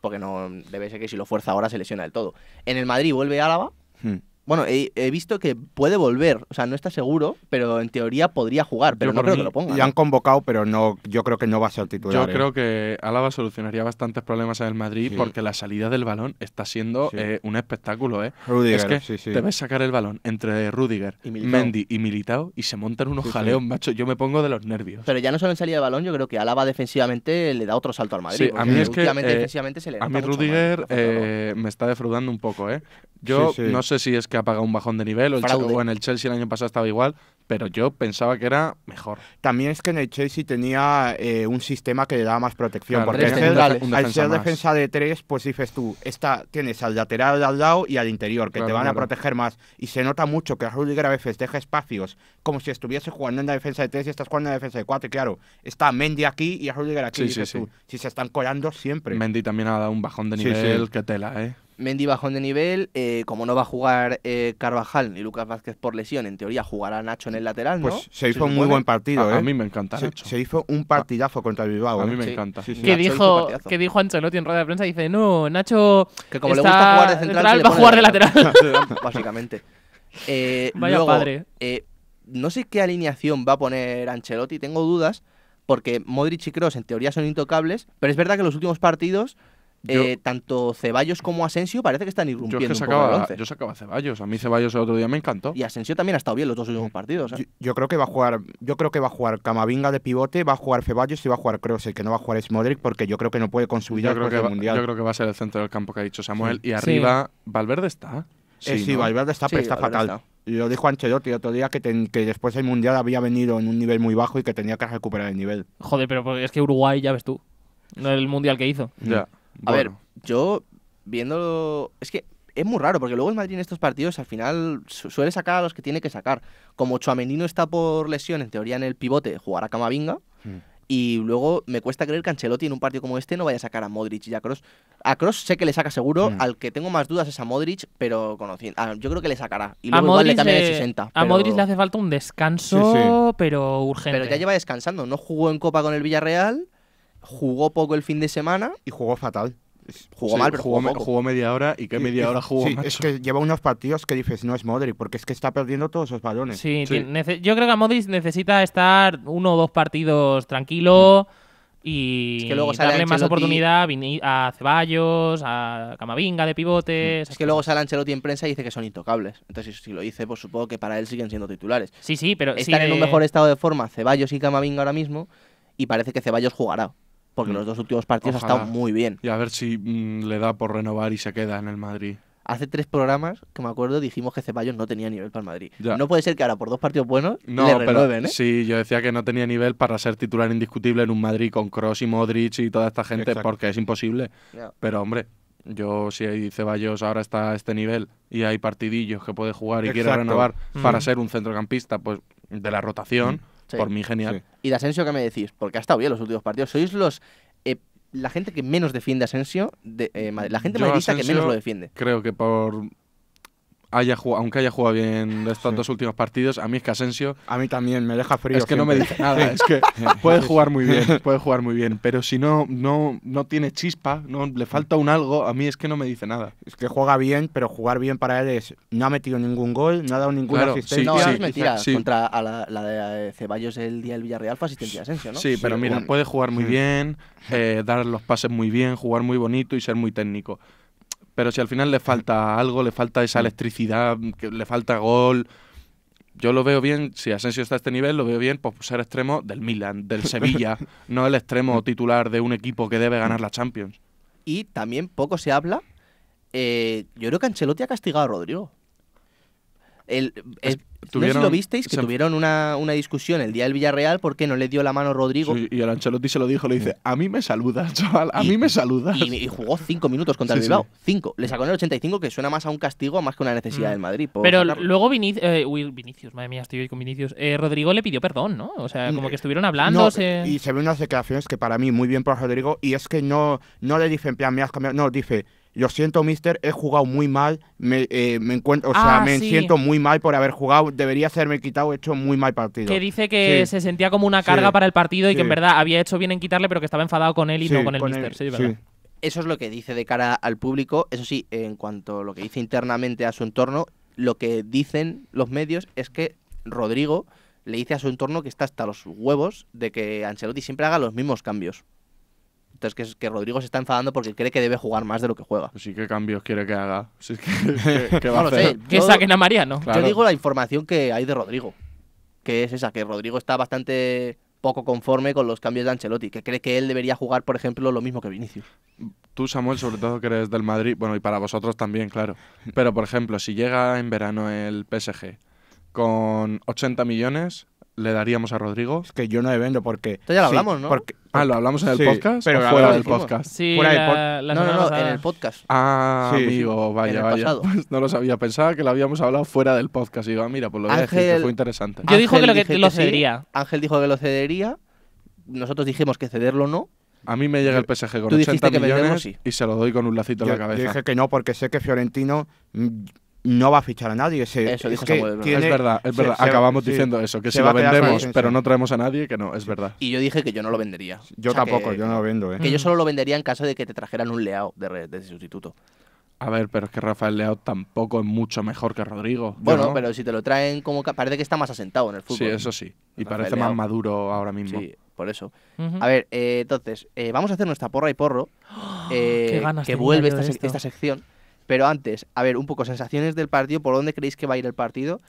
Porque no debe ser que si lo fuerza ahora se lesiona del todo. En el Madrid vuelve Álava, mm. Bueno, he, visto que puede volver, o sea, no está seguro, pero en teoría podría jugar, pero no creo que lo ponga. Ya han convocado, pero no, yo creo que no va a ser titular. Yo ¿eh? creo que Álava solucionaría bastantes problemas en el Madrid porque la salida del balón está siendo eh, un espectáculo, ¿eh? es que sí, sí. sacar el balón entre Rudiger, y Mendy y Militao y se montan unos jaleos, macho. Yo me pongo de los nervios. Pero ya no solo en salida de balón, yo creo que Álava defensivamente le da otro salto al Madrid. a mí es que eh, a mí Rudiger me está defraudando un poco, ¿eh? Yo no sé si es que ha pagado un bajón de nivel, o, el, en el Chelsea el año pasado estaba igual, pero yo pensaba que era mejor. También es que en el Chelsea tenía eh, un sistema que le daba más protección, porque al, ser defensa de tres, pues dices tú, está tienes al lateral al lado y al interior, que te van a proteger más. Y se nota mucho que Rudiger a veces deja espacios, como si estuviese jugando en la defensa de tres y estás jugando en la defensa de cuatro, y claro, está Mendy aquí y Rudiger aquí, si se están colando siempre. Mendy también ha dado un bajón de nivel, que tela, ¿eh? Mendy bajón de nivel, eh, como no va a jugar eh, Carvajal ni Lucas Vázquez por lesión, en teoría jugará Nacho en el lateral, pues ¿no? Pues se hizo un muy buen partido, A ¿eh? mí me encanta se, hizo un partidazo contra el Bilbao. A mí me encanta. que, dijo, dijo Ancelotti en rueda de prensa, dice, no, Nacho que como le gusta jugar de central, va a jugar de lateral. *laughs* Básicamente. Vaya padre. no sé qué alineación va a poner Ancelotti, tengo dudas, porque Modric y Kroos en teoría son intocables, pero es verdad que los últimos partidos eh, tanto Ceballos como Asensio parece que están irrumpiendo. Yo, yo sacaba a Ceballos. A mí Ceballos el otro día me encantó. Y Asensio también ha estado bien los dos últimos partidos. ¿eh? Yo, creo que va a jugar, yo creo que va a jugar Camavinga de pivote, va a jugar Ceballos y va a jugar Kroos. El que no va a jugar es Modric porque yo creo que no puede consumir yo creo Yo creo que va a ser el centro del campo que ha dicho Samuel. Y arriba, Valverde está. Eh, sí, sí Valverde está, pero está fatal. lo dijo Ancelotti otro día que, después del Mundial había venido en un nivel muy bajo y que tenía que recuperar el nivel. Joder, pero es que Uruguay, ya ves tú, no el Mundial que hizo. Ya. A ver, yo viéndolo. Es que es muy raro, porque luego el Madrid en estos partidos al final suele sacar a los que tiene que sacar. Como Chuamenino está por lesión, en teoría en el pivote jugará Camavinga. Hmm. Y luego me cuesta creer que Ancelotti en un partido como este no vaya a sacar a Modric y a Cross. A Cross sé que le saca seguro, hmm. al que tengo más dudas es a Modric, pero conociendo, yo creo que le sacará. Y luego a Modric le 60. A Modric le hace falta un descanso, pero urgente. Pero ya lleva descansando, no jugó en Copa con el Villarreal jugó poco el fin de semana. Y jugó fatal. Jugó mal, pero jugó, media hora y que media hora jugó. es que lleva unos partidos que dices, no es Modric, porque es que está perdiendo todos esos balones. Sí, yo creo que Modric necesita estar uno o dos partidos tranquilo y darle más oportunidad a Ceballos, a Camavinga de pivotes. Es que luego sale Ancelotti en prensa y dice que son intocables. Entonces, si lo dice, pues supongo que para él siguen siendo titulares. Sí, sí, pero. Están en un mejor estado de forma Ceballos y Camavinga ahora mismo y parece que Ceballos jugará porque mm. los dos últimos partidos ha estado muy bien. Y a ver si mm, le da por renovar y se queda en el Madrid. Hace tres programas que me acuerdo dijimos que Ceballos no tenía nivel para el Madrid. No puede ser que ahora por dos partidos buenos no, le renueven, pero, ¿eh? Sí, yo decía que no tenía nivel para ser titular indiscutible en un Madrid con Cross y Modric y toda esta gente porque es imposible. Pero hombre, yo si Ceballos ahora está a este nivel y hay partidillos que puede jugar y quiere renovar para mm. ser un centrocampista, pues de la rotación. Por mí, genial. ¿Y de Asensio qué me decís? Porque ha estado bien los últimos partidos. Sois los eh, la gente que menos defiende Asensio, de, eh, la gente madridista que menos lo defiende. Creo que por haya aunque haya jugado bien estos dos últimos partidos, a mí es que Asensio. A mí también, me deja frío. Es que no me dice nada, es que *laughs* puede jugar muy bien, *laughs* puede jugar muy bien, pero si no, no, no tiene chispa, no, le falta un algo, a mí es que no me dice nada. Es que juega bien, pero jugar bien para él es. No ha metido ningún gol, no ha dado ninguna claro, asistencia. Sí, sí, Contra a la, de eh, Ceballos el día del Villarreal fue asistencia de Asensio, Sí, pero mira, puede jugar muy bien, eh, dar los pases muy bien, jugar muy bonito y ser muy técnico. Pero si al final le falta algo, le falta esa mm. electricidad, le falta gol. Yo lo veo bien, si Asensio está a este nivel, lo veo bien pues, por ser extremo del Milan, del *laughs* Sevilla, no el extremo mm. titular de un equipo que debe ganar la Champions. Y también poco se habla. Eh, yo creo que Ancelotti ha castigado a Rodrigo. El, lo visteis, que tuvieron una, discusión el día del Villarreal porque no le dio la mano Rodrigo. y el Ancelotti se lo dijo, le dice, a mí me saludas, *laughs* chaval, a mí me saludas. Y, jugó cinco minutos contra *laughs* el Bilbao, cinco. Le sacó en el 85, que suena más a un castigo más que una necesidad mm. del Madrid. Pero luego eh, Vinicius, madre mía, estoy hoy con Vinicius, eh, Rodrigo le pidió perdón, ¿no? O sea, mm, como que eh, estuvieron hablando. Y se ven unas declaraciones que para mí muy bien por Rodrigo, y es que no, no le dicen, me has cambiado, no, dice... Yo siento, mister, he jugado muy mal. Me, eh, encuentro, o sea, ah, me siento muy mal por haber jugado. Debería haberme quitado, he hecho muy mal partido. Que dice que se sentía como una carga para el partido y que en verdad había hecho bien en quitarle, pero que estaba enfadado con él y no con el mister. Eso es lo que dice de cara al público. Eso sí, en cuanto a lo que dice internamente a su entorno, lo que dicen los medios es que Rodrigo le dice a su entorno que está hasta los huevos de que Ancelotti siempre haga los mismos cambios. Entonces, que, que Rodrigo se está enfadando porque cree que debe jugar más de lo que juega. ¿Y pues sí, ¿qué cambios quiere que haga? que, va no Que saquen a Mariano. Yo digo la información que hay de Rodrigo, que es esa, que Rodrigo está bastante poco conforme con los cambios de Ancelotti, que cree que él debería jugar, por ejemplo, lo mismo que Vinicius. Tú, Samuel, sobre todo que eres del Madrid, bueno, y para vosotros también, claro. Pero, por ejemplo, si llega en verano el PSG con 80 millones, le daríamos a Rodrigo? que yo no le vendo porque. Esto ya lo hablamos, ¿no? ah, lo hablamos en el podcast. Pero fuera del podcast. fuera no, no, no, en el podcast. Ah, sí, amigo, vaya, vaya. Pues no lo sabía. Pensaba que lo habíamos hablado fuera del podcast. Y digo, ah, mira, pues lo voy Ángel, a que fue interesante. Yo dijo que lo, cedería. Ángel dijo que lo cedería. Nosotros dijimos que cederlo no. A mí me llega el PSG con 80 millones y se lo doy con un lacito en la cabeza. dije que no, porque sé que Fiorentino mm, no va a fichar a nadie. eso es, que es, verdad, es verdad. Acabamos diciendo eso, que si lo vendemos, pero no traemos a nadie, que no, es verdad. Y yo dije que yo no lo vendería. Yo tampoco, yo no lo vendo, ¿eh? Que yo solo lo vendería en caso de que te trajeran un leao de, de sustituto. A ver, pero es que Rafael Leao tampoco es mucho mejor que Rodrigo. Bueno, pero si te lo traen como parece que está más asentado en el fútbol. Sí, eso sí. Y parece más maduro ahora mismo. Sí, por eso. A ver, eh, entonces, eh, vamos a hacer nuestra porra y porro. *gasps* eh, que vuelve esta, esta sección. Pero antes, a ver, un poco sensaciones del partido. ¿Por dónde creéis que va a ir el partido?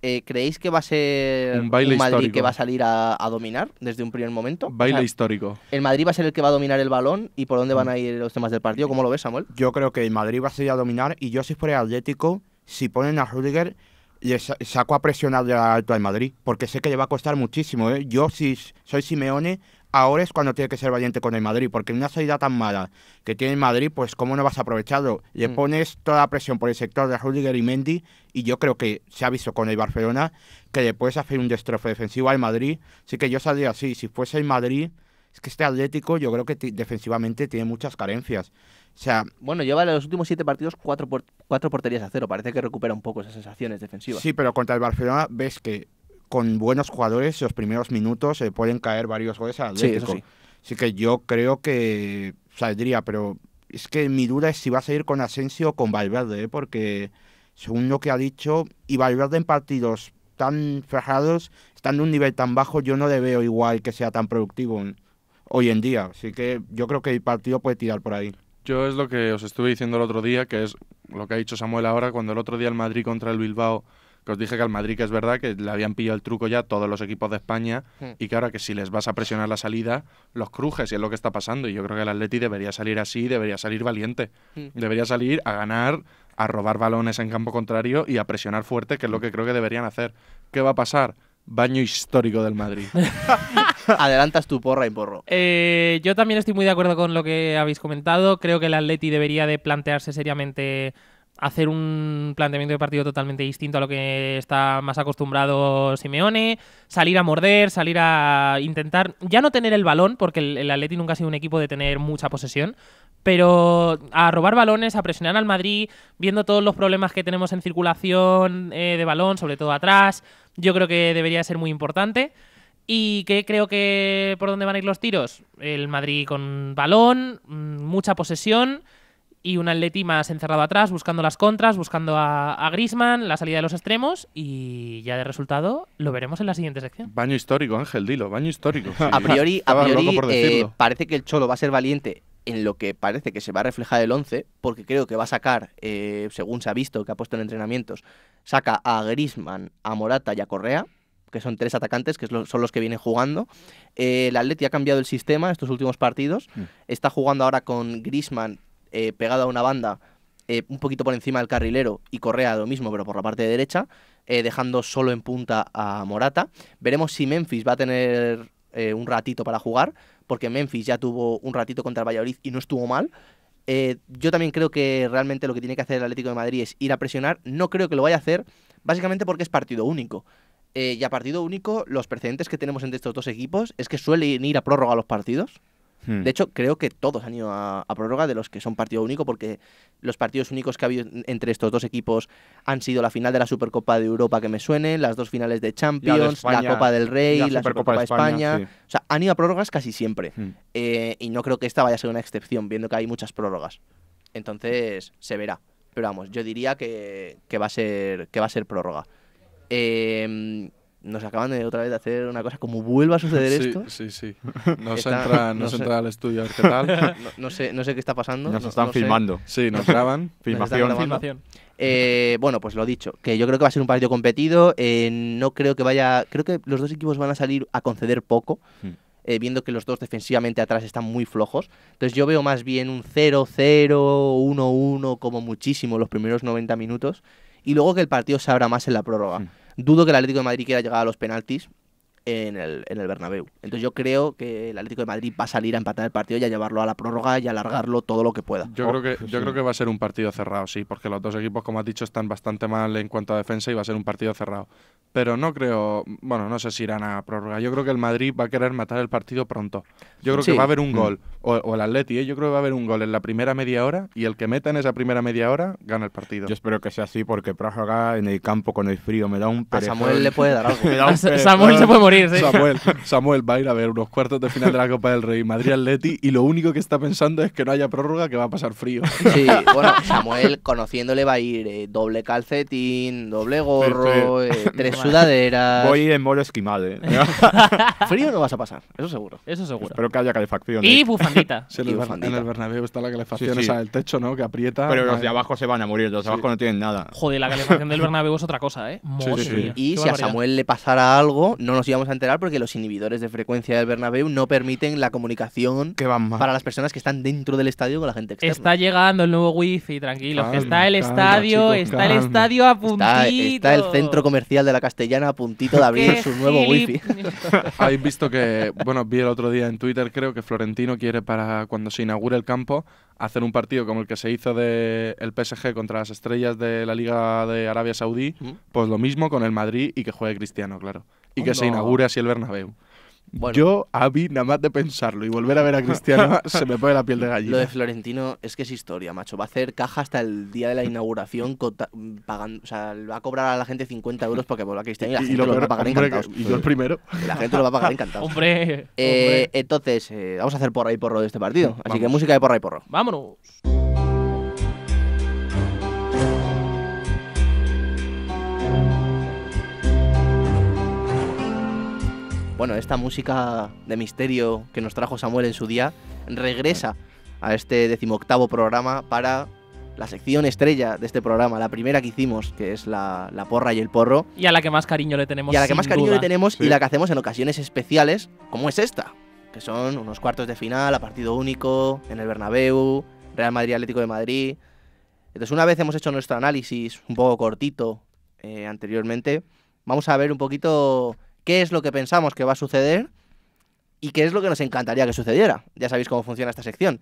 Eh, ¿Creéis que va a ser un, Madrid que va a salir a, dominar desde un primer momento? Baile histórico. ¿El Madrid va a ser el que va a dominar el balón y por dónde van a ir los temas del partido? ¿Cómo lo ves, Samuel? Yo creo que el Madrid va a salir a dominar y yo si fuera el Atlético, si ponen a Rüdiger, le saco a presionar de alto al Madrid, porque sé que le va a costar muchísimo. ¿eh? Yo si soy Simeone, ahora es cuando tiene que ser valiente con el Madrid, porque en una salida tan mala que tiene el Madrid, pues cómo no vas a aprovecharlo. Le mm. pones toda la presión por el sector de Rudiger y Mendy, y yo creo que se ha visto con el Barcelona que le puedes hacer un destrofe defensivo al Madrid. Así que yo saldría así, si fuese el Madrid, es que este Atlético yo creo que defensivamente tiene muchas carencias. O sea, bueno, lleva los últimos siete partidos cuatro, cuatro porterías a cero. Parece que recupera un poco esas sensaciones defensivas. Sí, pero contra el Barcelona ves que con buenos jugadores, los primeros minutos se eh, pueden caer varios goles al Atlético. Sí, sí. Así que yo creo que saldría, pero es que mi duda es si va a seguir con Asensio o con Valverde, ¿eh? porque según lo que ha dicho, y Valverde en partidos tan cerrados, estando en un nivel tan bajo, yo no le veo igual que sea tan productivo hoy en día. Así que yo creo que el partido puede tirar por ahí. Yo es lo que os estuve diciendo el otro día, que es lo que ha dicho Samuel ahora, cuando el otro día el Madrid contra el Bilbao que os dije que al Madrid que es verdad que le habían pillado el truco ya todos los equipos de España hmm. y que ahora que si les vas a presionar la salida, los crujes y es lo que está pasando. Y yo creo que el Atleti debería salir así, debería salir valiente, hmm. debería salir a ganar, a robar balones en campo contrario y a presionar fuerte, que es lo que creo que deberían hacer. ¿Qué va a pasar? Baño histórico del Madrid. *laughs* Adelantas tu porra y porro. Eh, yo también estoy muy de acuerdo con lo que habéis comentado. Creo que el Atleti debería de plantearse seriamente hacer un planteamiento de partido totalmente distinto a lo que está más acostumbrado Simeone, salir a morder, salir a intentar ya no tener el balón, porque el, Atleti nunca ha sido un equipo de tener mucha posesión, pero a robar balones, a presionar al Madrid, viendo todos los problemas que tenemos en circulación eh, de balón, sobre todo atrás, yo creo que debería ser muy importante. ¿Y qué creo que por dónde van a ir los tiros? El Madrid con balón, mm, mucha posesión y un Atleti más encerrado atrás, buscando las contras, buscando a, a Grisman, la salida de los extremos y ya de resultado lo veremos en la siguiente sección. Baño histórico, Ángel, dilo, baño histórico. A priori, a priori eh, parece que el Cholo va a ser valiente en lo que parece que se va a reflejar el 11, porque creo que va a sacar, eh, según se ha visto que ha puesto en entrenamientos, saca a Grisman, a Morata y a Correa que son tres atacantes, que son los que vienen jugando. Eh, el Atleti ha cambiado el sistema estos últimos partidos. Mm. Está jugando ahora con Grisman eh, pegado a una banda, eh, un poquito por encima del carrilero y Correa lo mismo, pero por la parte derecha, eh, dejando solo en punta a Morata. Veremos si Memphis va a tener un ratito para jugar, porque Memphis ya tuvo un ratito contra el Valladolid y no estuvo mal. yo también creo que realmente lo que tiene que hacer el Atlético de Madrid es ir a presionar. No creo que lo vaya a hacer, básicamente porque es partido único. y a partido único, los precedentes que tenemos entre estos dos equipos es que suelen ir a prórroga los partidos. Hmm. De hecho, creo que todos han ido a, prórroga de los que son partido único, porque los partidos únicos que ha habido entre estos dos equipos han sido la final de la Supercopa de Europa, que me suene, las dos finales de Champions, la, Copa del Rey, la, Supercopa, de España. O sea, han ido a prórrogas casi siempre. Hmm. Eh, y no creo que esta vaya a ser una excepción, viendo que hay muchas prórrogas. Entonces, se verá. Pero vamos, yo diría que, va, a ser, que va a ser prórroga. Eh, nos acaban de otra vez de hacer una cosa, como vuelva a suceder *laughs* esto. Sí, sí, *laughs* nos, entra, nos *laughs* entra al estudio, ¿qué tal? No, sé, no sé qué está pasando. Nos están filmando. Sí, nos graban. Filmación. Filmación. Eh, bueno, pues lo dicho, que yo creo que va a ser un partido competido. Eh, no creo que vaya. Creo que los dos equipos van a salir a conceder poco. Hmm. Eh, viendo que los dos defensivamente atrás están muy flojos. Entonces yo veo más bien un 0-0, 1-1 como muchísimo los primeros 90 minutos y luego que el partido se abra más en la prórroga. Hmm. Dudo que el Atlético de Madrid quiera llegar a los penaltis en el, en el Bernabéu. Entonces yo creo que el Atlético de Madrid va a salir a empatar el partido y a llevarlo a la prórroga y a alargarlo todo lo que pueda. Yo, creo, que, yo creo que va a ser un partido cerrado, sí, porque los dos equipos, como has dicho, están bastante mal en cuanto a defensa y va a ser un partido cerrado. Pero no creo, bueno, no sé si irán a prórroga. Yo creo que el Madrid va a querer matar el partido pronto. Yo creo que va a haber un mm. gol, o, el Atleti, ¿eh? yo creo que va a haber un gol en la primera media hora y el que meta en esa primera media hora gana el partido. Yo espero que sea así porque prórroga en el campo con el frío me da un A Samuel le puede dar algo. *laughs* *laughs* Samuel puede Samuel, Samuel va a ir a ver unos cuartos de final de la Copa del Rey, Madrid Atleti, y lo único que está pensando es que no haya prórroga, que va a pasar frío. Sí, bueno, Samuel, conociéndole, va a ir eh, doble calcetín, doble gorro, eh, tres sudaderas. Voy en modo esquimal, eh. *laughs* frío no vas a pasar, eso seguro. Eso seguro. Espero que haya calefacción. Y bufandita. *laughs* en el Bernabéu está la calefacción esa del techo, ¿no? Que aprieta. Pero los ah, de abajo se van a morir, los de abajo no tienen nada. Joder, la calefacción del Bernabéu es otra cosa, ¿eh? Y si a Samuel le pasara algo, no nos íbamos a enterar porque los inhibidores de frecuencia del Bernabéu no permiten la comunicación para las personas que están dentro del estadio con la gente externa. Está llegando el nuevo wifi, tranquilo está el estadio, está el estadio a puntito. Está, está, el centro comercial de la Castellana a puntito de abrir su nuevo wifi. *laughs* Habéis visto que, bueno, vi el otro día en Twitter creo que Florentino quiere para cuando se inaugure el campo hacer un partido como el que se hizo de el PSG contra las estrellas de la Liga de Arabia Saudí, pues lo mismo con el Madrid y que juegue Cristiano, claro. Y que se inaugure así el Bernabéu. Yo, a nada más de pensarlo y volver a ver a Cristiano, *laughs* se me pone la piel de gallina. Lo de Florentino es que es historia, macho. Va a hacer caja hasta el día de la inauguración, pagando, o sea, va a cobrar a la gente 50 euros porque vuelva a Cristiano y lo, va a pagar encantado Y yo el primero. La gente lo va a pagar encantado. *laughs* Eh, hombre, Entonces, eh, vamos a hacer porra y porro de este partido. Así que música de porra y porro. Vámonos. bueno, esta música de misterio que nos trajo Samuel en su día regresa a este decimoctavo programa para la sección estrella de este programa, la primera que hicimos, que es la, porra y el porro. Y a la que más cariño le tenemos. Y a la que más cariño le tenemos y la que hacemos en ocasiones especiales, como es esta, que son unos cuartos de final a partido único, en el Bernabéu, Real Madrid Atlético de Madrid. Entonces, una vez hemos hecho nuestro análisis un poco cortito eh, anteriormente, vamos a ver un poquito qué es lo que pensamos que va a suceder y qué es lo que nos encantaría que sucediera. Ya sabéis cómo funciona esta sección.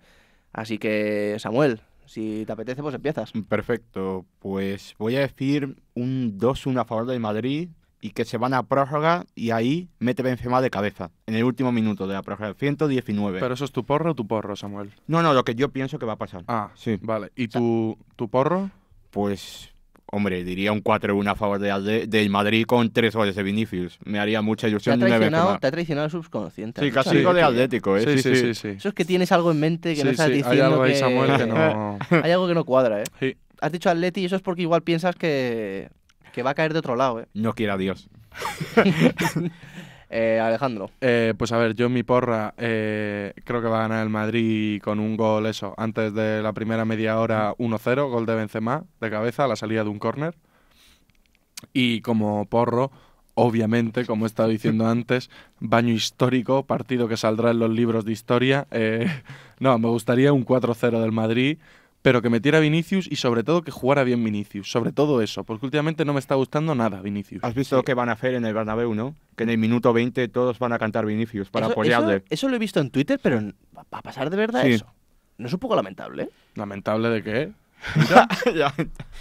Así que, Samuel, si te apetece, pues empiezas. Perfecto. Pues voy a decir un 2-1 a favor del Madrid y que se van a prórroga y ahí mete Benzema de cabeza en el último minuto de la prórroga, 119. ¿Pero eso es tu porro o tu porro, Samuel? No, no, lo que yo pienso que va a pasar. Ah, sí. Vale. ¿Y tu, tu porro? Pues Hombre, diría un 4-1 a favor de, del Madrid con tres goles de Vinícius. Me haría mucha ilusión. Te ha traicionado, te ha el subconsciente. Sí, casi con de Atlético, ¿eh? Sí sí, sí, Eso es que tienes algo en mente que no estás diciendo. Hay algo que... no. *laughs* hay algo que no cuadra, ¿eh? Has dicho Atleti y eso es porque igual piensas que, que va a caer de otro lado, ¿eh? No quiera Dios. *laughs* Eh, Alejandro. Eh, pues a ver, yo en mi porra eh, creo que va a ganar el Madrid con un gol eso. Antes de la primera media hora 1-0, gol de Benzema de cabeza a la salida de un córner. Y como porro, obviamente, como he estado diciendo *laughs* antes, baño histórico, partido que saldrá en los libros de historia. *laughs* no, me gustaría un 4-0 del Madrid pero que metiera Vinicius y sobre todo que jugara bien Vinicius, sobre todo eso, porque últimamente no me está gustando nada Vinicius. Has visto lo que van a hacer en el Bernabéu, ¿no? Que en el minuto 20 todos van a cantar Vinicius para apoyarle. Eso, lo he visto en Twitter, pero ¿va a pasar de verdad eso? ¿No es un poco lamentable? ¿Lamentable de qué? *laughs*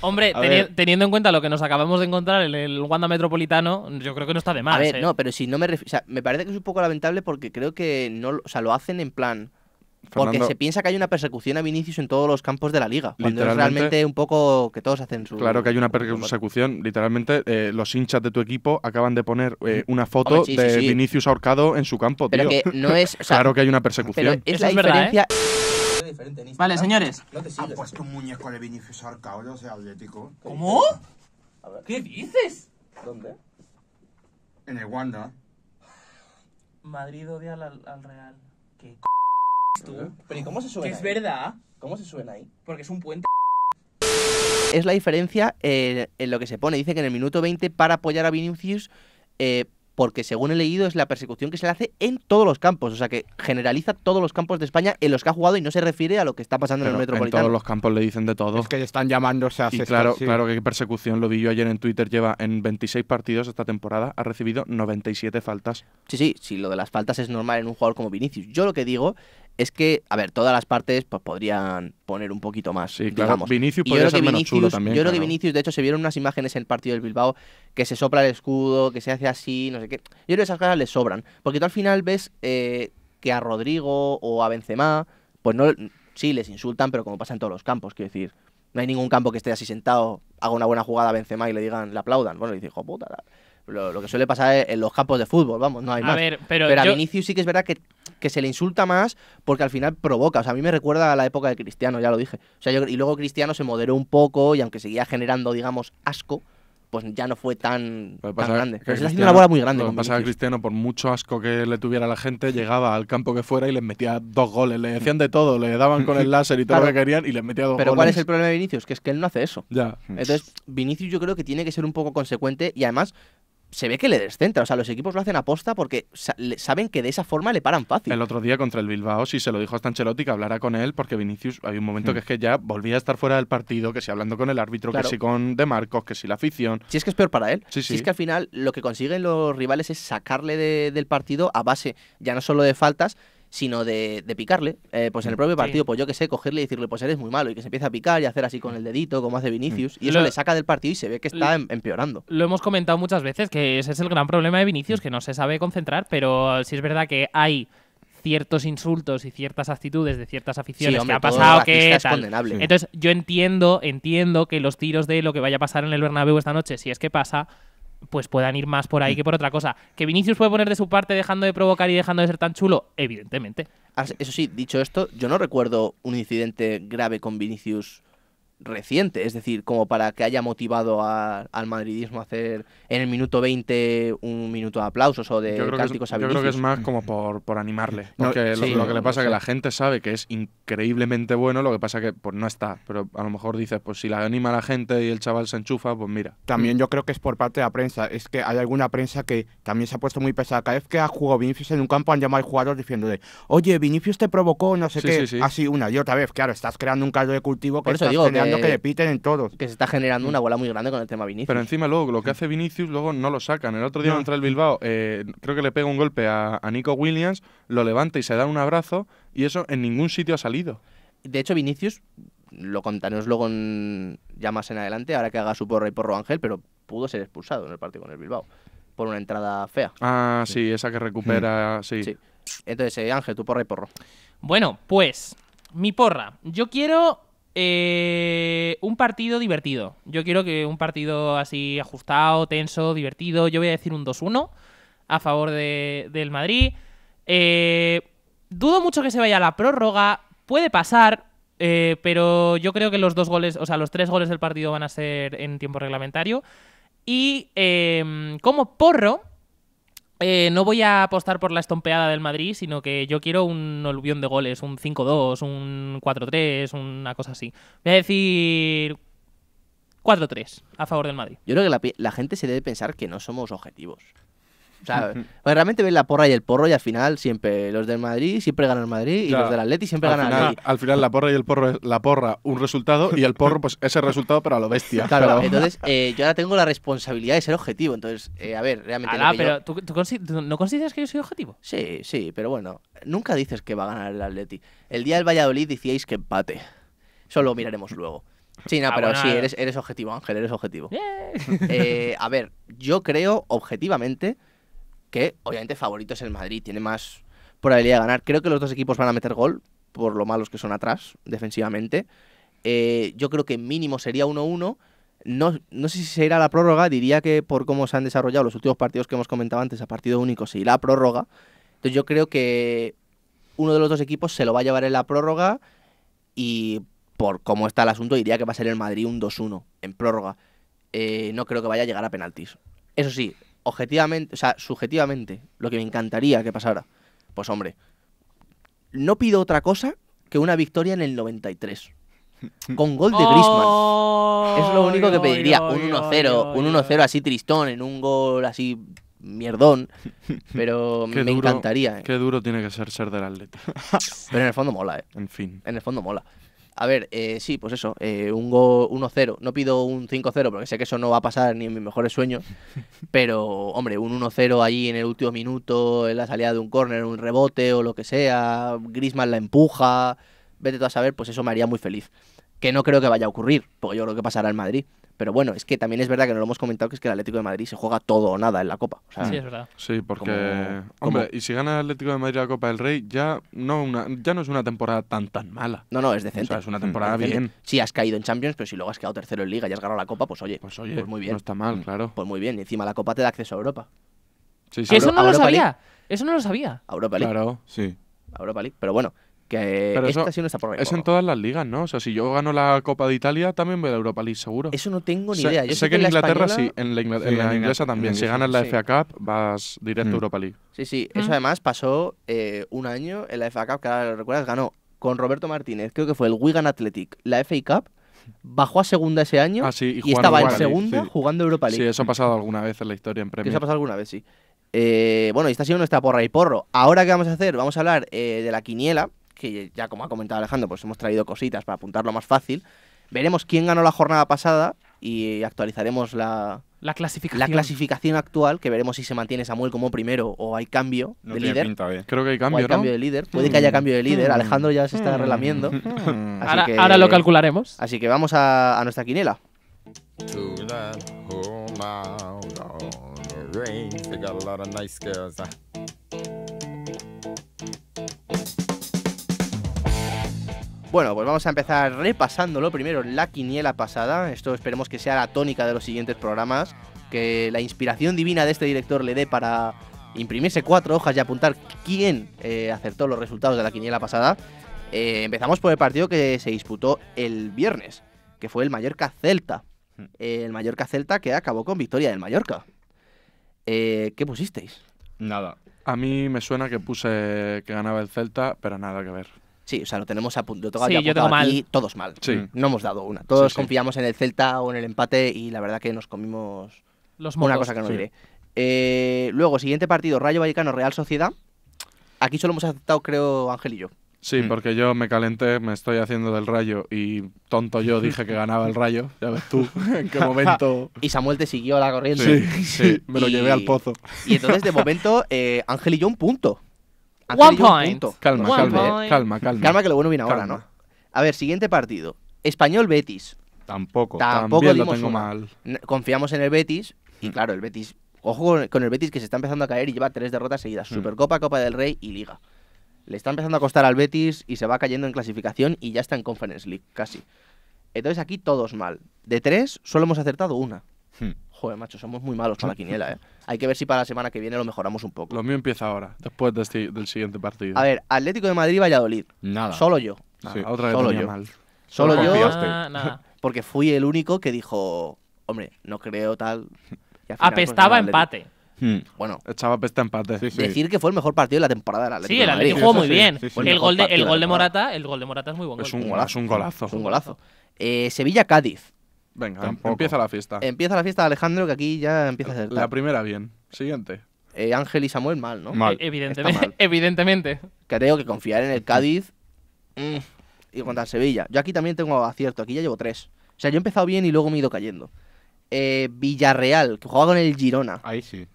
Hombre, teniendo en cuenta lo que nos acabamos de encontrar en el Wanda Metropolitano, yo creo que no está de más. A ver, ¿eh? no, pero si no me refiero. O sea, me parece que es un poco lamentable porque creo que no, o sea, lo hacen en plan porque se piensa que hay una persecución a Vinicius en todos los campos de la liga. Cuando es realmente un poco que todos hacen su. Claro que hay una persecución. Literalmente, eh, los hinchas de tu equipo acaban de poner eh, una foto de Vinicius ahorcado en su campo. no es. *laughs* claro que hay una persecución. Pero es la diferencia. ¿eh? Vale, señores. Ah, puesto un muñeco de Vinicius ahorcado, ¿Cómo? ¿Qué dices? ¿Dónde? En el Wanda. Madrid odia al, al Real. ¿Qué pero cómo se suena es verdad. ¿Cómo se suena ahí? Porque es un puente. Es la diferencia eh, en lo que se pone. Dice que en el minuto 20 para apoyar a Vinicius, eh, porque según he leído es la persecución que se le hace en todos los campos. O sea que generaliza todos los campos de España en los que ha jugado y no se refiere a lo que está pasando en el Metropolitano. En todos los campos le dicen de todo. Es que están llamándose a y claro, claro que persecución. Lo vi yo ayer en Twitter. Lleva en 26 partidos esta temporada. Ha recibido 97 faltas. Sí, sí, sí. Lo de las faltas es normal en un jugador como Vinicius. Yo lo que digo es que, a ver, todas las partes pues, podrían poner un poquito más. Sí, digamos. claro. Vinicius que Vinicius, también. Yo Vinicius, de hecho, se vieron unas imágenes en el partido del Bilbao que se sopla el escudo, que se hace así, no sé qué. Yo creo que esas caras le sobran. Porque tú al final ves eh, que a Rodrigo o a Benzema, pues no. Sí, les insultan, pero como pasa en todos los campos, quiero decir. No hay ningún campo que esté así sentado, haga una buena jugada a Benzema y le digan, le aplaudan. Bueno, le dice, hijo puta lo, que suele pasar e-, en los campos de fútbol, vamos, no hay más. pero, a Vinicius sí que es verdad que, que, se le insulta más porque al final provoca. O sea, a mí me recuerda a la época de Cristiano, ya lo dije. O sea, yo, y luego Cristiano se moderó un poco y aunque seguía generando, digamos, asco, pues ya no fue tan, grande. Pero se haciendo una bola muy grande. Lo pasaba Cristiano, por mucho asco que le tuviera la gente, llegaba al campo que fuera y les metía dos goles. Le decían de todo, le daban con el *laughs* láser y todo lo que querían y les metía dos goles. Pero ¿cuál es el problema de Vinicius? Que es que él no hace eso. Ya. Entonces, Vinicius yo creo que tiene que ser un poco consecuente y además se ve que le descentra. O sea, los equipos lo hacen aposta porque saben que de esa forma le paran fácil. El otro día contra el Bilbao, si se lo dijo a Ancelotti que hablara con él, porque Vinicius, hay un momento hmm. que es que ya volvía a estar fuera del partido, que si hablando con el árbitro, que si con De Marcos, que si la afición. Si es que es peor para él. Sí, sí. Si es que al final lo que consiguen los rivales es sacarle del partido a base ya no solo de faltas, sino de, picarle. Eh, pues en el mm, propio partido, pues yo que sé, cogerle y decirle, pues eres muy malo, y que se empieza a picar y hacer así con el dedito, como hace Vinicius, mm. y eso le saca del partido y se ve que está em, empeorando. Lo hemos comentado muchas veces, que ese es el gran problema de Vinicius, mm. que no se sabe concentrar, pero si es verdad que hay ciertos insultos y ciertas actitudes de ciertas aficiones que ha pasado que es Entonces, yo entiendo, entiendo que los tiros de lo que vaya a pasar en el Bernabéu esta noche, si es que pasa, pues puedan ir más por ahí mm. que por otra cosa. ¿Que Vinicius puede poner de su parte dejando de provocar y dejando de ser tan chulo? Evidentemente. Eso sí, dicho esto, yo no recuerdo un incidente grave con Vinicius reciente, es decir, como para que haya motivado al madridismo a hacer en el minuto 20 un minuto de aplausos o de cánticos Yo creo que es más como por, animarle. Porque lo, que le pasa es que la gente sabe que es increíblemente bueno, lo que pasa es que pues, no está. Pero a lo mejor dices, pues si la anima la gente y el chaval se enchufa, pues mira. También yo creo que es por parte de la prensa. Es que hay alguna prensa que también se ha puesto muy pesada. Cada vez que ha jugado Vinicius en un campo han llamado al jugador diciéndole, oye, Vinicius te provocó no sé qué. Así una y otra vez. Claro, estás creando un caldo de cultivo que estás digo, que eh, le en todos. Que se está generando una mm. bola muy grande con el tema Vinicius. Pero encima luego lo que mm. hace Vinicius luego no lo sacan. El otro día contra entra el Bilbao, eh, creo que le pega un golpe a, Nico Williams, lo levanta y se da un abrazo y eso en ningún sitio ha salido. De hecho, Vinicius, lo contaremos luego ya más en adelante, ahora que haga su porra y porro Ángel, pero pudo ser expulsado en el partido con el Bilbao por una entrada fea. Ah, sí, esa que recupera, mm. sí. Entonces, eh, Ángel, tu porra y porro. Bueno, pues mi porra. Yo quiero eh, un partido divertido. Yo quiero que un partido así ajustado, tenso, divertido. Yo voy a decir un 2-1 a favor del Madrid. Eh, dudo mucho que se vaya a la prórroga. Puede pasar, eh, pero yo creo que los dos goles, o sea, los tres goles del partido van a ser en tiempo reglamentario. Y como porro, eh, no voy a apostar por la estompeada del Madrid, sino que yo quiero un oluvión de goles, un 5-2, un 4-3, una cosa así. Voy a decir 4-3 a favor del Madrid. Yo creo que la, gente se debe pensar que no somos objetivos. Pues, realmente ven la porra y el porro y al final siempre los del Madrid siempre ganan el Madrid y los del Atleti siempre ganan el Madrid. Al final la porra y el porro es la porra un resultado y el porro pues ese resultado pero a lo bestia. entonces eh, yo ahora tengo la responsabilidad de ser objetivo, entonces eh, a ver, realmente... no consideras que yo soy objetivo? Sí, sí, pero bueno, nunca dices que va a ganar el Atleti. El día del Valladolid decíais que empate. Eso lo miraremos luego. Sí, no, ah, pero sí, eres, eres objetivo, Ángel, eres objetivo. Eh, a ver, yo creo, objetivamente, que obviamente favorito es el Madrid, tiene más probabilidad de ganar. Creo que los dos equipos van a meter gol, por lo malos que son atrás, defensivamente. Eh, yo creo que mínimo sería 1-1. No, no sé si se irá a la prórroga, diría que por cómo se han desarrollado los últimos partidos que hemos comentado antes, a partido único y la prórroga. Entonces yo creo que uno de los dos equipos se lo va a llevar en la prórroga y por cómo está el asunto diría que va a ser el Madrid un 2-1 en prórroga. Eh, no creo que vaya a llegar a penaltis. Eso sí, objetivamente, o sea, subjetivamente, lo que me encantaría que pasara, pues hombre, no pido otra cosa que una victoria en el 93. Con gol de Griezmann. Oh, es lo único que pediría. un 1-0, un 1-0 así tristón, en un gol así mierdón. Pero *laughs* me encantaría. Eh. Qué duro tiene que ser ser del atleta. Pero en el fondo mola, eh. En fin. En el fondo mola. A ver, eh, sí, pues eso, eh, un 1-0. No pido un 5-0 porque sé que eso no va a pasar ni en mis mejores sueños. *laughs* Pero, hombre, un 1-0 ahí en el último minuto, en la salida de un córner, un rebote o lo que sea, Grisman la empuja, vete tú a saber, pues eso me haría muy feliz. Que no creo que vaya a ocurrir, porque yo creo que pasará en Madrid. Pero bueno, es que también es verdad que no lo hemos comentado, que es que el Atlético de Madrid se juega todo o nada en la Copa. sí, es verdad. Sí, porque... hombre, y si gana el Atlético de Madrid la Copa del Rey, ya no, una, ya no es una temporada tan tan mala. No, no, es decente. O sea, es una temporada mm, bien. Sí, has caído en Champions, pero si luego has quedado tercero en Liga y has ganado la Copa, pues oye, pues, pues muy bien. No está mal, mm, claro. Pues muy bien, y encima la Copa te da acceso a Europa. Sí, sí. Eso no lo sabía. Eso no lo sabía. A Europa League. Claro, sí. A Europa League, pero bueno, que esta eso, no Es en todas las ligas, ¿no? O sea, si yo gano la Copa de Italia, también voy a la Europa League, seguro. Eso no tengo ni idea. Yo sé, que, en Inglaterra sí, en la, inglesa también. si ganas la FA Cup, vas directo a mm. Europa League. Sí, sí. Mm. Eso además pasó eh, un año en la FA Cup, que ahora lo recuerdas, ganó con Roberto Martínez, creo que fue el Wigan Athletic, la FA Cup, bajó a segunda ese año ah, y, estaba en segunda jugando Europa League. Sí, eso ha pasado alguna vez en la historia en Premier. Eso ha pasado alguna vez, sí. Eh, bueno, esta ha sido nuestra porra y porro. Ahora, ¿qué vamos a hacer? Vamos a hablar eh, de la quiniela, que ya como ha comentado Alejandro, pues hemos traído cositas para apuntarlo más fácil. Veremos quién ganó la jornada pasada y actualizaremos la, la clasificación. La clasificación actual, que veremos si se mantiene Samuel como primero o hay cambio de líder. Creo que hay cambio, de líder. Puede que haya cambio de líder. Alejandro ya se está relamiendo. ahora, lo calcularemos. Así que vamos a, a nuestra quinela. Bueno, pues vamos a empezar repasándolo primero la quiniela pasada. Esto esperemos que sea la tónica de los siguientes programas. Que la inspiración divina de este director le dé para imprimirse cuatro hojas y apuntar quién eh, acertó los resultados de la quiniela pasada. Eh, empezamos por el partido que se disputó el viernes, que fue el Mallorca Celta. Eh, el Mallorca Celta que acabó con victoria del Mallorca. ¿Qué pusisteis? Nada. A mí me suena que puse que ganaba el Celta, pero nada que ver. Sí, o sea, lo tenemos a punto. Yo Y todos mal. Sí. Mm. No hemos dado una. Todos confiamos en el Celta o en el empate y la verdad que nos comimos una cosa que no diré. Eh, luego, siguiente partido, Rayo Vallecano, Real Sociedad. Aquí solo hemos aceptado, creo, Ángel y yo. Sí, mm. porque yo me calenté, me estoy haciendo del rayo y tonto yo dije que ganaba el rayo. Ya ves tú en qué momento. *laughs* y Samuel te siguió la corriente. Sí, sí, *laughs* me lo llevé al pozo. Y entonces, de momento, eh, Ángel y yo un punto. One point. calma, calma, eh, calma, calma, calma. que lo bueno viene ahora, ¿no? A ver, siguiente partido. Español Betis. Tampoco. Tampoco lo tengo mal. Confiamos en el Betis. Y claro, el Betis. Ojo con- el Betis que se está empezando a caer y lleva tres derrotas seguidas: hmm. Supercopa, Copa del Rey y Liga. Le está empezando a costar al Betis y se va cayendo en clasificación y ya está en Conference League, casi. Entonces aquí todos mal. De tres, solo hemos acertado una. Hmm. Joder, macho, somos muy malos con la quiniela, *laughs* ¿eh? Hay que ver si para la semana que viene lo mejoramos un poco. Lo mío empieza ahora, después este, del siguiente partido. A ver, Atlético de Madrid-Valladolid. Nada. Solo yo. sí, otra vez solo yo. Mal. Solo yo. Ah, nada, *laughs* Porque fui el único que dijo, hombre, no creo tal. Pues, Apestaba empate. Hmm. Bueno, echaba apesta empate. Decir que fue el mejor partido de la temporada del Atlético. Sí, el Atlético jugó muy bien. el, gol de, Morata, el gol de Morata es muy bueno. Es un golazo, un golazo. Es un golazo. Eh, Sevilla Cádiz. Venga, empieza la fiesta. Empieza la fiesta, Alejandro, que aquí ya empieza a ser. La primera bien. Siguiente. Eh, Ángel y Samuel mal, ¿no? Mal. E, evidentemente. Que *laughs* evidentemente. Creo que confiar en el Cádiz mm, y contra Sevilla. Yo aquí también tengo acierto, aquí ya llevo tres. O sea, yo he empezado bien y luego me he ido cayendo. Eh, Villarreal, que jugaba con el Girona. Ahí sí.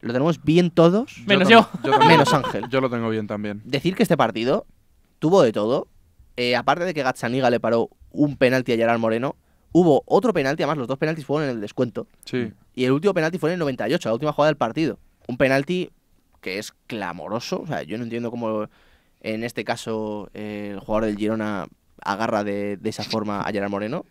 Lo tenemos bien todos. Menos yo. yo. menos Ángel. Yo lo tengo bien también. Decir que este partido tuvo de todo. Eh, aparte de que Gazzaniga le paró un penalti a Gerard Moreno, Hubo otro penalti, además los dos penaltis fueron en el descuento. Y el último penalti fue en el 98, la última jugada del partido. Un penalti que es clamoroso. O sea, yo no entiendo cómo en este caso eh, el jugador del Girona agarra de, esa forma a Gerard Moreno.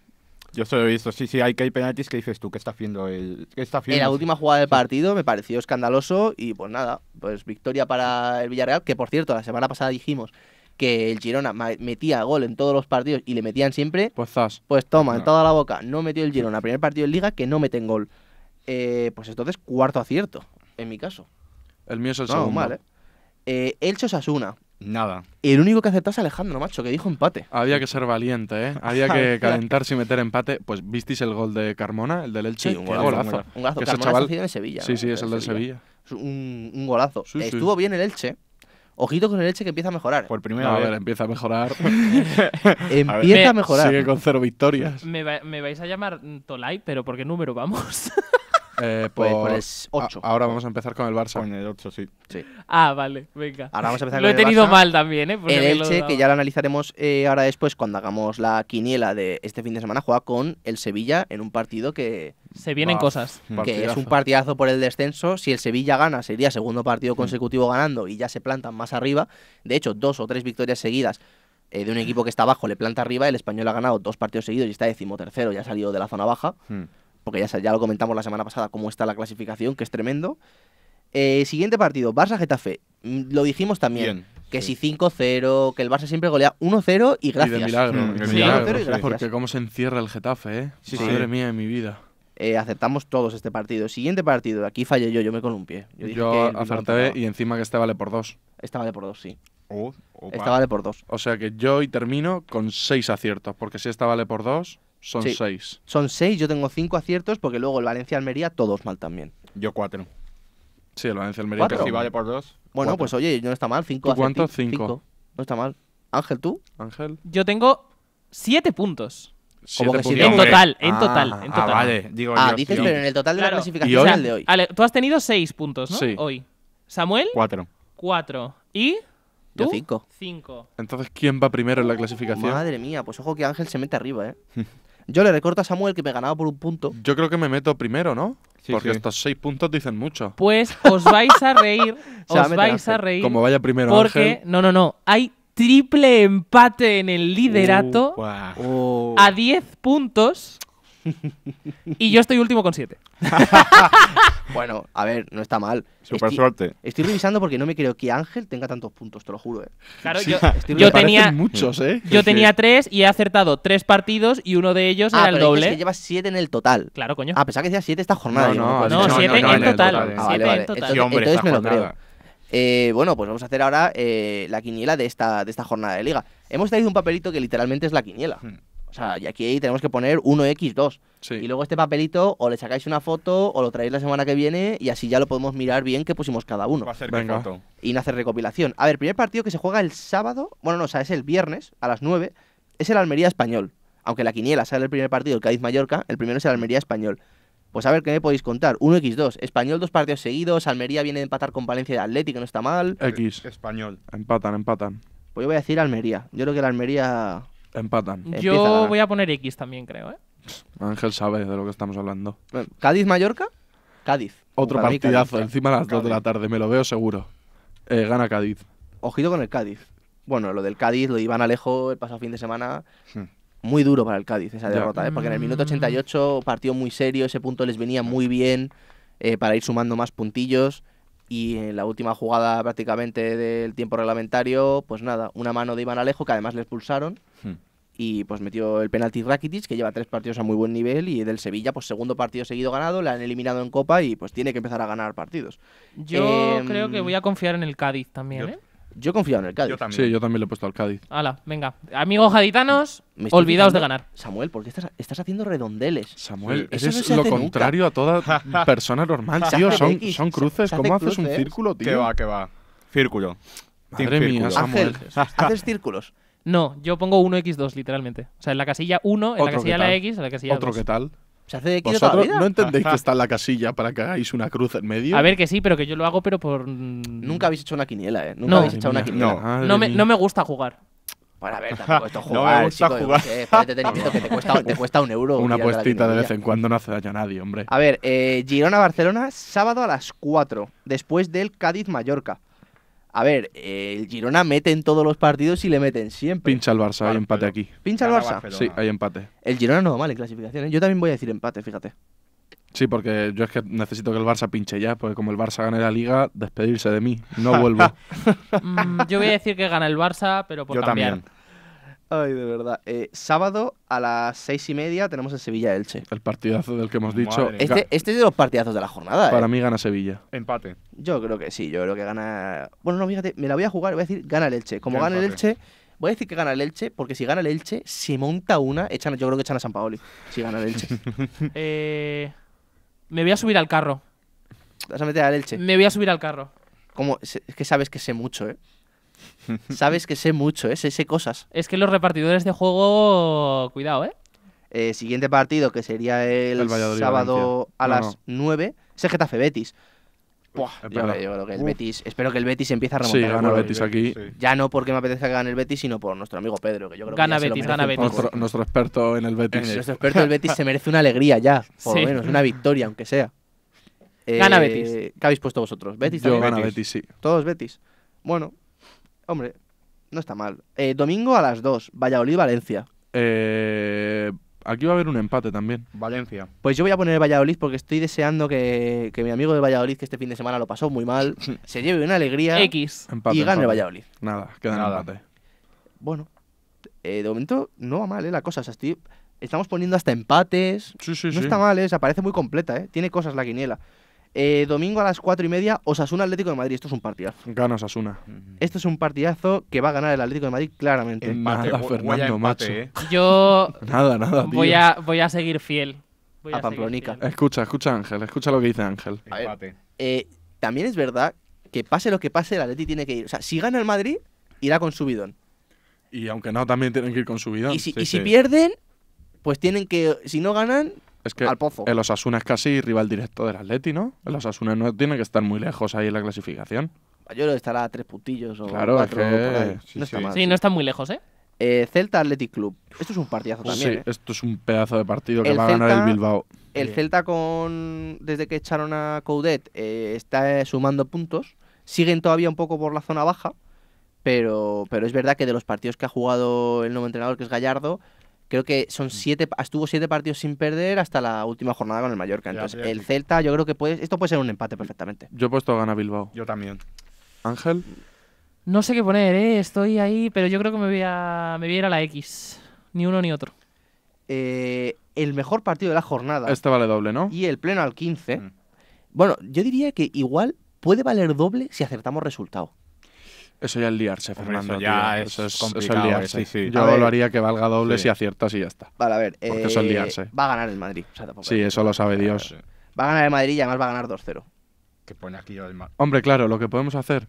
Yo solo he visto, sí, sí, hay que hay penaltis que dices tú, ¿qué está haciendo el está En la última jugada del partido me pareció escandaloso y pues nada, pues victoria para el Villarreal, que por cierto, la semana pasada dijimos que el Girona metía gol en todos los partidos y le metían siempre, pues, pues toma, en toda la boca, no metió el Girona, primer partido en liga que no meten gol. Eh, pues entonces cuarto acierto, en mi caso. El mío es el no, segundo. Mal, ¿eh? Eh, Nada. El único que es Alejandro, macho, que dijo empate. Había que ser valiente, ¿eh? *laughs* Había que calentarse y meter empate. Pues visteis el gol de Carmona, el del Elche. un, golazo, un golazo. Carmona chaval... Sevilla. Sí, sí, es el de Sevilla. Un, golazo. Estuvo bien el Elche, Ojito con el leche que empieza a mejorar. Por primera vez. *laughs* A ver, empieza a mejorar. empieza a, mejorar. Sigue con cero victorias. Me, me, vais a llamar Tolai, pero ¿por qué número vamos? *laughs* Eh, *laughs* pues por, 8. ahora vamos a empezar con el Barça. en el 8, sí. sí. Ah, vale, venga. lo he tenido mal también, ¿eh? el Elche, que ya lo analizaremos eh, ahora después cuando hagamos la quiniela de este fin de semana, juega con el Sevilla en un partido que. Se vienen cosas. Que es un partidazo por el descenso. Si el Sevilla gana, sería segundo partido mm. consecutivo ganando y ya se plantan más arriba. De hecho, dos o tres victorias seguidas eh, de un equipo que está abajo le planta arriba. El español ha ganado dos partidos seguidos y está decimotercero, ya ha salido de la zona baja. Mm porque ya, lo comentamos la semana pasada cómo está la clasificación, que es tremendo. Eh, siguiente partido, Barça-Getafe. Mm, lo dijimos también. que si 5-0, que el Barça siempre golea 1-0 y gracias. Y de milagro. Mm, de milagro Porque cómo se encierra el Getafe, ¿eh? Sí, Madre mía de mi vida. Eh, aceptamos todos este partido. Siguiente partido, aquí fallé yo, yo me con Yo, dije yo acerté y encima que este vale por 2. Este vale por 2, sí. Oh, este vale por 2. O sea que yo hoy termino con 6 aciertos, porque si esta vale por dos, son seis. Son seis, yo tengo cinco aciertos porque luego el Valencia-Almería todos mal también. Yo cuatro. Sí, el Valencia-Almería que si vale por dos. Bueno, pues oye, no está mal, cinco. ¿Cuántos? Cinco. No está mal. Ángel, ¿tú? Ángel. Yo tengo siete puntos. que en total, en ah, total, en ah, total. vale. Digo, ah, dices, pero en el total de la clasificación de hoy. Vale, tú has tenido seis puntos, ¿no? Sí. Hoy. Samuel. Cuatro. Cuatro. ¿Y? Yo tú? cinco. Cinco. Entonces, ¿quién va primero en la oh, clasificación? Madre mía, pues ojo que Ángel se mete arriba, ¿eh? *laughs* Yo le recorto a Samuel que me ganaba por un punto. Yo creo que me meto primero, ¿no? Porque estos seis puntos dicen mucho. Pues os vais a reír. *laughs* os vais a reír. Como vaya primero. Porque, no, no, no. Hay triple empate en el liderato uh, a 10 puntos y yo estoy último con 7. *laughs* bueno, a ver, no está mal. Super estoy, suerte. Estoy revisando porque no me creo que Ángel tenga tantos puntos, te lo juro. Eh. Claro, yo, *laughs* tenía muchos, ¿eh? Yo tenía 3 y he acertado 3 partidos y uno de ellos ah, era el doble. Es que llevas 7 en el total. Claro, coño. A pesar que decía 7 esta jornada. No, no, en, total. Entonces, me lo creo. Eh, bueno, pues vamos a hacer ahora eh, la quiniela de esta, de esta jornada de liga. Hemos traído un papelito que literalmente es la quiniela. Hmm. O sea, y aquí tenemos que poner 1x2. Y luego este papelito o le sacáis una foto o lo traéis la semana que viene y así ya lo podemos mirar bien que pusimos cada uno. Va a Y no hacer recopilación. A ver, primer partido que se juega el sábado, bueno, no, o sea, es el viernes a las 9, es el Almería Español. Aunque la quiniela sale el primer partido, el Cádiz-Mallorca, el primero es el Almería Español. Pues a ver qué me podéis contar. 1x2. Español, dos partidos seguidos. Almería viene a empatar con Valencia de Atlético, no está mal. X. Español. Empatan, empatan. Pues yo voy a decir Almería. Yo creo que la Almería Empatan. Yo voy a poner X también, creo, ¿eh? Ángel sabe de lo que estamos hablando. ¿Cádiz-Mallorca? Cádiz. Otro partidazo, encima a las 2 de la tarde, me lo veo seguro. Eh, gana Cádiz. Ojito con el Cádiz. Bueno, lo del Cádiz, lo iban Iván Alejo el pasado fin de semana, hmm. muy duro para el Cádiz esa derrota, ¿eh? porque en el minuto 88 partió muy serio, ese punto les venía muy bien eh, para ir sumando más puntillos y en la última jugada prácticamente del tiempo reglamentario, pues nada, una mano de Iván Alejo que además le expulsaron hmm. y pues metió el penalti Rakitic que lleva tres partidos a muy buen nivel y del Sevilla pues segundo partido seguido ganado, la han eliminado en Copa y pues tiene que empezar a ganar partidos. Yo em, creo que voy a confiar en el Cádiz también, ¿eh? Yo he confío en el Cádiz. también. Sí, yo también le he puesto al Cádiz. Hala, venga. Amigos jaditanos, olvidaos de ganar. Samuel, ¿por qué estás, estás haciendo redondeles? Samuel, eso lo contrario a toda *laughs* persona normal, tío. Son, son cruces. ¿Cómo haces un círculo, tío? Que va, que va. Círculo. Madre mía, Samuel. *laughs* haces círculos. No, yo pongo 1x2, literalmente. O sea, en la casilla 1, en la casilla la X, en la casilla Otro qué tal no entendéis que está en la casilla para que hagáis una cruz en medio. A ver, que sí, pero que yo lo hago, pero por. Mm, Nunca habéis hecho una quiniela, ¿eh? Nunca no. habéis hecho una quiniela. No, me, no me gusta jugar. Bueno, a ver, *laughs* tampoco esto jugar, no chico, jugar. te cuesta, un euro. *laughs* Una puestita de vez en cuando no hace daño a nadie, hombre. A ver, eh, Girona-Barcelona, sábado a las 4, después del Cádiz-Mallorca. A ver, el Girona mete en todos los partidos y le meten siempre. Pincha el Barça, hay empate aquí. ¿Pincha el Barça? Sí, hay empate. El Girona no va mal en clasificaciones. Yo también voy a decir empate, fíjate. Sí, porque yo es que necesito que el Barça pinche ya, porque como el Barça gane la liga, despedirse de mí, no *laughs* vuelvo. Mm, yo voy a decir que gana el Barça, pero por yo También. Ay, de verdad. Eh, sábado a las seis y media tenemos el Sevilla Elche. El partidazo del que hemos dicho. Este, este, es de los partidazos de la jornada. Para eh. mí gana Sevilla. Empate. Yo creo que sí, yo creo que gana. Bueno, no, fíjate, me la voy a jugar, voy a decir gana el Elche. Como gana el Elche. Voy a decir que gana el Elche, porque si gana el Elche, si monta una, echan, yo creo que echan a San Paoli. Si gana el Elche. *laughs* Eh, me voy a subir al carro. vas a meter al Elche? Me voy a subir al carro. Como, es que sabes que sé mucho, ¿eh? Sabes que sé mucho, ¿eh? sé, cosas. Es que los repartidores de juego, cuidado, ¿eh? eh siguiente partido, que sería el, sábado a las nueve 9, es el Getafe Betis. el Betis, espero que el Betis empiece a remontar. Sí, gana Betis aquí. Ya no porque me apetezca que gane el Betis, sino por nuestro amigo Pedro, que gana Betis, gana Betis. Nuestro, experto en el Betis. Eh, nuestro experto en el Betis se merece una alegría ya, por lo menos, una victoria, aunque sea. gana eh, Betis. ¿Qué habéis puesto vosotros? ¿Betis? Yo gana Betis, sí. ¿Todos Betis? Bueno, Hombre, no está mal. Eh, domingo a las 2, Valladolid-Valencia. Eh, aquí va a haber un empate también. Valencia. Pues yo voy a poner Valladolid porque estoy deseando que, mi amigo de Valladolid, que este fin de semana lo pasó muy mal, *laughs* se lleve una alegría X y gane Valladolid. Nada, queda Nada. empate. Bueno, eh, de momento no va mal la cosa. estamos poniendo hasta empates. no está mal, eh, parece muy completa. Tiene cosas la quiniela. Eh, domingo a las 4 y media, Osasuna Atlético de Madrid. Esto es un partidazo. Gana Osasuna. Esto es un partidazo que va a ganar el Atlético de Madrid claramente. Fernando, eh. Yo. *laughs* nada, nada. Voy, a, voy a seguir fiel. a, Pamplonica. Escucha, escucha Ángel, escucha lo que dice Ángel. Empate. Eh, también es verdad que pase lo que pase, el Atlético tiene que ir. O sea, si gana el Madrid, irá con su bidón. Y aunque no, también tienen que ir con su Y si, pierden, pues tienen que. Si no ganan, es que al pozo. El Osasuna es casi rival directo del Atleti, ¿no? los Osasuna no tiene que estar muy lejos ahí en la clasificación. Yo estará a tres puntillos o cuatro. por ahí. Sí, no está muy lejos, ¿eh? ¿eh? Celta Athletic Club. Esto es un partidazo pues también. Sí, ¿eh? esto es un pedazo de partido que va a ganar el Bilbao. El Celta con desde que echaron a Coudet eh, está sumando puntos. Siguen todavía un poco por la zona baja, pero, pero es verdad que de los partidos que ha jugado el nuevo entrenador, que es Gallardo, creo que son mm. siete, estuvo siete partidos sin perder hasta la última jornada con el Mallorca. Entonces, el Celta, yo creo que puede, esto puede ser un empate perfectamente. Yo he puesto a gana Bilbao. Yo también. Ángel. No sé qué poner, ¿eh? estoy ahí, pero yo creo que me voy a, me voy ir a la X. Ni uno ni otro. Eh, el mejor partido de la jornada. Este vale doble, ¿no? Y el pleno al 15. Mm. Bueno, yo diría que igual puede valer doble si acertamos resultado. Eso ya es liarse, Fernando. ya eso es, complicado, eh, liarse. Yo lo haría que valga doble si aciertas y ya está. Vale, a ver. eso es eh, liarse. Va a ganar el Madrid. sí, eso lo sabe Dios. Va a ganar el Madrid y además va a ganar 2-0. aquí Hombre, claro, lo que podemos hacer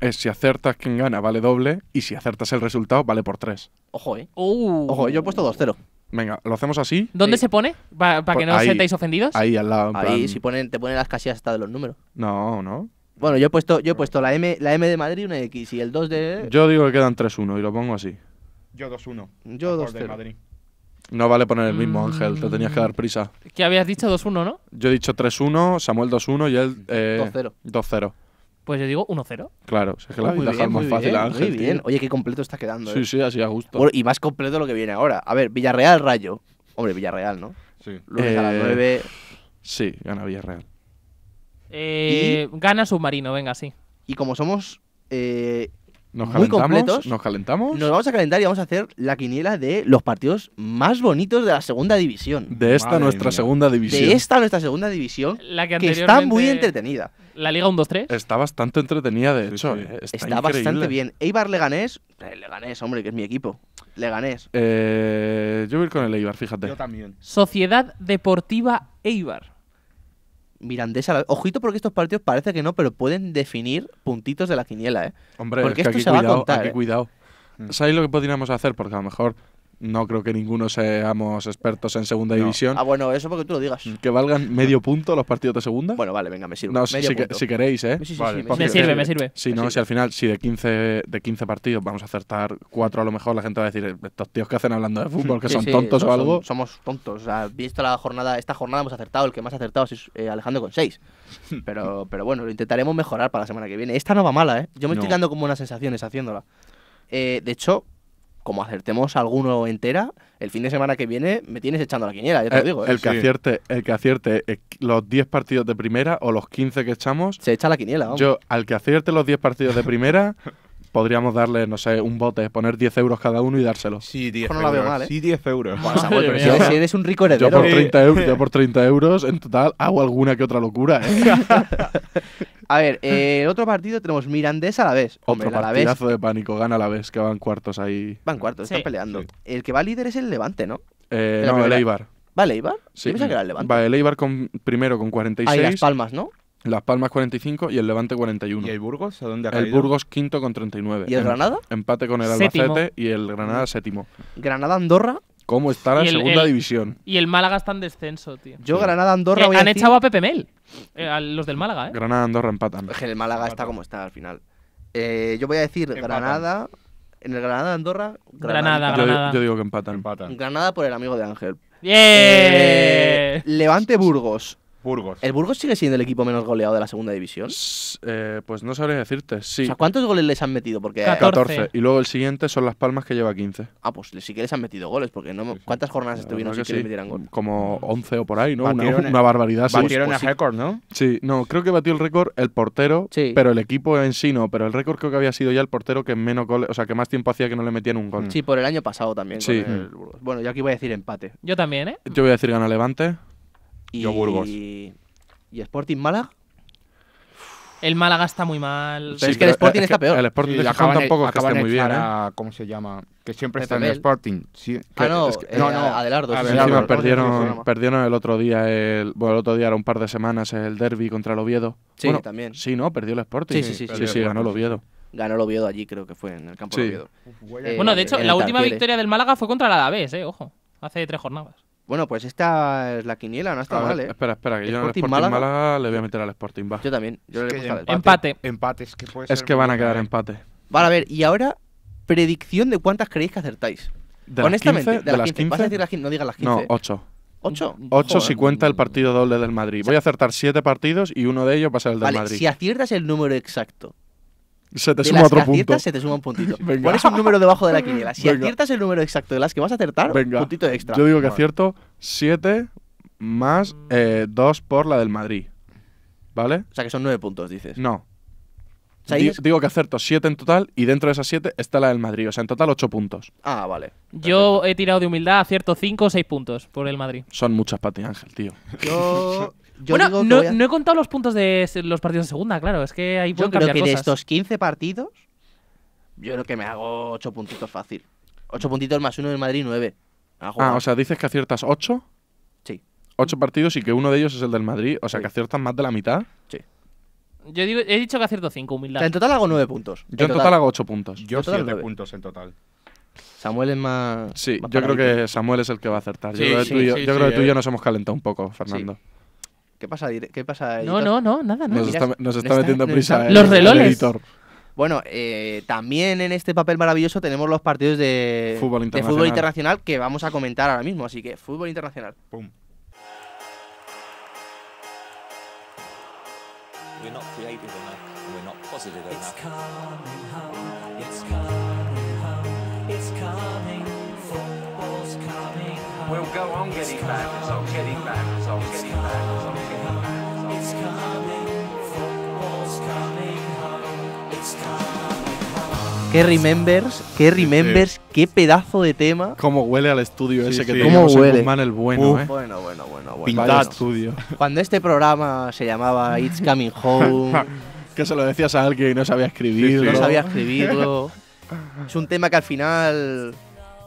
es si acertas quien gana vale doble y si acertas el resultado vale por 3. Ojo, eh. Uh. Ojo, yo he puesto 2-0. Venga, lo hacemos así. ¿Dónde se pone? ¿Para, que pues no os sentáis ofendidos? Ahí al lado. Ahí, si ponen, te ponen las casillas hasta de los números. No, no. Bueno, yo he puesto, yo he puesto la, M, la M de Madrid, una X y el 2 de. Yo digo que quedan 3-1 y lo pongo así. Yo 2-1. Yo 2 1 No vale poner el mismo, Ángel, te tenías que dar mm. prisa. Que habías dicho 2-1, ¿no? Yo he dicho 3-1, Samuel 2-1 y él. 2-0. Eh, 2-0. Pues yo digo 1-0. Claro, es que la voy más fácil a Ángel. bien, oye, qué completo está quedando. Sí, eh. sí, así a gusto. y más completo lo que viene ahora. A ver, Villarreal, Rayo. Hombre, Villarreal, ¿no? Sí. Lunes a las 9. Eh, sí, gana Villarreal. Eh, gana submarino, venga, sí. Y como somos eh, muy completos, nos calentamos. Nos vamos a calentar y vamos a hacer la quiniela de los partidos más bonitos de la segunda división. De esta nuestra segunda división. De esta nuestra segunda división. La que, está muy entretenida. La Liga 1-2-3. Está bastante entretenida, de hecho. Eh. Está, bastante bien. Eibar Leganés. Leganés, hombre, que es mi equipo. Leganés. yo voy a ir con el Eibar, fíjate. Yo también. Sociedad Deportiva Eibar. Mirandesa. Ojito porque estos partidos parece que no, pero pueden definir puntitos de la quiniela, ¿eh? Hombre, porque es que aquí cuidado, cuidado. ¿eh? Mm. ¿Sabéis lo que podríamos hacer? Porque a lo mejor no creo que ninguno seamos expertos en segunda división. Ah, bueno, eso porque tú lo digas. Que valgan medio punto los partidos de segunda. Bueno, vale, venga, me sirve. No, si, queréis, ¿eh? me, sirve, me sirve. Si no, si al final, si de 15, de 15 partidos vamos a acertar cuatro a lo mejor, la gente va a decir, estos tíos que hacen hablando de fútbol, que son tontos o algo. somos tontos. O visto la jornada, esta jornada hemos acertado, el que más ha acertado es eh, Alejandro con seis. *laughs* Pero, pero bueno, lo intentaremos mejorar para la semana que viene. Esta no va mala, ¿eh? Yo me estoy dando como unas sensaciones haciéndola. Eh, de hecho, como acertemos alguno entera, el fin de semana que viene me tienes echando la quiniela, yo te eh, digo. ¿eh? El, que acierte, el que acierte eh, los 10 partidos de primera o los 15 que echamos. Se echa la quiniela, vamos. Yo, al que acierte los 10 partidos de primera. *laughs* podríamos darle, no sé, un bote, poner 10 euros cada uno y dárselo. Sí, 10 pues euros. Sí, si, eres un rico heredero. Yo por, 30 euros, yo por 30 euros, en total, hago alguna que otra locura, ¿eh? *laughs* A ver, en eh, el otro partido tenemos Mirandés a la vez. Hombre, otro partidazo de pánico, gana a la vez, que van cuartos ahí. Van cuartos, están peleando. El que va líder es el Levante, ¿no? Eh, no, el Eibar. ¿Va el Eibar? Sí. que era el Levante. Va el Eibar con, primero con 46. Ahí Las Palmas, ¿no? Las Palmas 45 y el Levante 41. ¿Y el Burgos? ¿A dónde ha El Burgos quinto con 39. ¿Y el em, Granada? Empate con el Albacete y el Granada séptimo. ¿Granada-Andorra? ¿Cómo estará en segunda división? Y el Málaga está en descenso, tío. Yo, Granada-Andorra. Eh, han decir... echado a Pepe Mel. Eh, a los del Málaga, ¿eh? Granada-Andorra empatan. Es que el Málaga está como está al final. Eh, yo voy a decir Granada. En el Granada-Andorra. Granada, Yo, digo que empatan. Granada por el amigo de Ángel. bien Levante-Burgos Burgos. ¿El Burgos sigue siendo el equipo menos goleado de la segunda división? Eh, pues no sabría decirte, sí. ¿cuántos goles les han metido? Porque 14. Y luego el siguiente son Las Palmas que lleva 15. Ah, pues sí que les han metido goles, porque no, ¿cuántas jornadas estuvieron sin que, les metieran goles? Como 11 o por ahí, ¿no? Una, *laughs* barbaridad. Batieron pues el récord, ¿no? Sí, no, creo que batió el récord el portero, pero el equipo en sí no. Pero el récord creo que había sido ya el portero que menos goles, o sea, que más tiempo hacía que no le metían un gol. Sí, por el año pasado también. Sí. bueno, yo aquí voy a decir empate. Yo también, ¿eh? Yo voy a decir gana Levante. Y, Burgos. Y, Sporting Málaga. El Málaga está muy mal. es que el eh, Sporting está peor. El Sporting de tampoco muy bien. ¿eh? ¿Cómo se llama? Que siempre está en el Sporting. Sí, ah, no, es que, eh, no, no, Adelardo. Perdieron, perdieron, el otro día, el, bueno, el otro día era un par de semanas, el derby contra el Oviedo. Sí, también. Sí, ¿no? Perdió el Sporting. Sí, sí, sí. Sí, ganó el Oviedo. Ganó el Oviedo allí, creo que fue, en el campo de Oviedo. bueno, de hecho, la última victoria del Málaga fue contra el Alavés, eh, ojo, hace tres jornadas. Bueno, pues esta es la quiniela, no está mal, ¿eh? Espera, espera, que yo en el Sporting Málaga? le voy a meter al Sporting, Ball. Yo también, empate, empate. es que puede ser Es que van a quedar empate. Vale, a ver, y ahora, predicción de cuántas creéis que acertáis. Honestamente, de, las 15, no digas las 15. No, 8. 8. 8 si cuenta el partido doble del Madrid. Voy a acertar 7 partidos y uno de ellos va a ser el del Madrid. Si aciertas el número exacto se te suma las otro que aciertas, se te suma un puntito. ¿Cuál *laughs* es un número debajo de la quiniela. Si aciertas el número exacto de las que vas a acertar, Venga. puntito extra. Yo digo que acierto 7 más 2 eh, por la del Madrid. ¿Vale? O sea, que son 9 puntos, dices. No. Digo que acierto 7 en total y dentro de esas 7 está la del Madrid. O sea, en total 8 puntos. Ah, vale. Yo he tirado de humildad, acierto 5 o 6 puntos por el Madrid. Son muchas para ti, Ángel, tío. Yo bueno, no, he contado los puntos de los partidos de segunda, claro. Es que hay pueden Yo creo que de estos 15 partidos, yo creo que me hago 8 puntitos fácil. 8 puntitos más uno del Madrid, nueve. Ah, o sea, dices que aciertas ocho Sí. 8 partidos y que uno de ellos es el del Madrid. O sea, que aciertas más de la mitad. Sí. Yo he dicho que acierto cinco. mil. O sea, en total hago nueve puntos. Yo en total, hago ocho puntos. Yo 7 puntos en total. Samuel es más. Sí, yo creo que Samuel es el que va a acertar. yo creo que tú yo, creo que tú y eh. yo nos hemos calentado un poco, Fernando. ¿Qué pasa, No, no, no, nada, nada. Nos, está, metiendo prisa el, los editor. Bueno, eh, también en este papel maravilloso tenemos los partidos de fútbol, internacional que vamos a comentar ahora mismo. Así que, fútbol internacional. Pum. We're not creative Qué remembers, qué remembers, qué pedazo de tema. Cómo huele al estudio ese que tenemos en el bueno, eh. Bueno, bueno, bueno, bueno. Pintad estudio. Cuando este programa se llamaba It's Coming Home. *laughs* que se lo decías a alguien y no sabía escribirlo. No sabía escribirlo. *laughs* es un tema que al final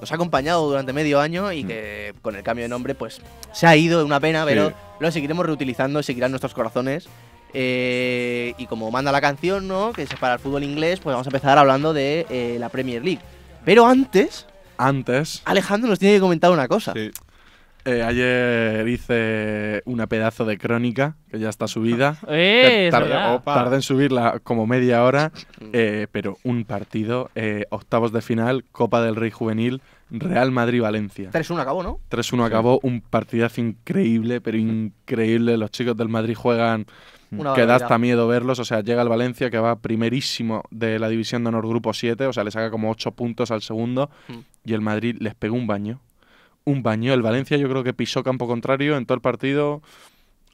nos ha acompañado durante medio año y mm. que con el cambio de nombre pues se ha ido, una pena, pero lo seguiremos reutilizando, seguirán nuestros corazones. Eh, y como manda la canción, ¿no? Que es para el fútbol inglés, pues vamos a empezar hablando de eh, la Premier League. Pero antes... Antes... Alejandro nos tiene que comentar una cosa. Sí. Eh, ayer hice una pedazo de crónica que ya está subida. *laughs* eh, en subirla como media hora, eh, pero un partido, eh, octavos de final, Copa del Rey Juvenil, Real Madrid-Valencia. 3-1 acabó, ¿no? 3-1 acabó, un partidazo increíble, pero increíble. Los chicos del Madrid juegan que da hasta miedo verlos. O sea, llega el Valencia, que va primerísimo de la división de honor grupo 7, o sea, le saca como 8 puntos al segundo, mm. y el Madrid les pega un baño un baño. El Valencia yo creo que pisó campo contrario en todo el partido.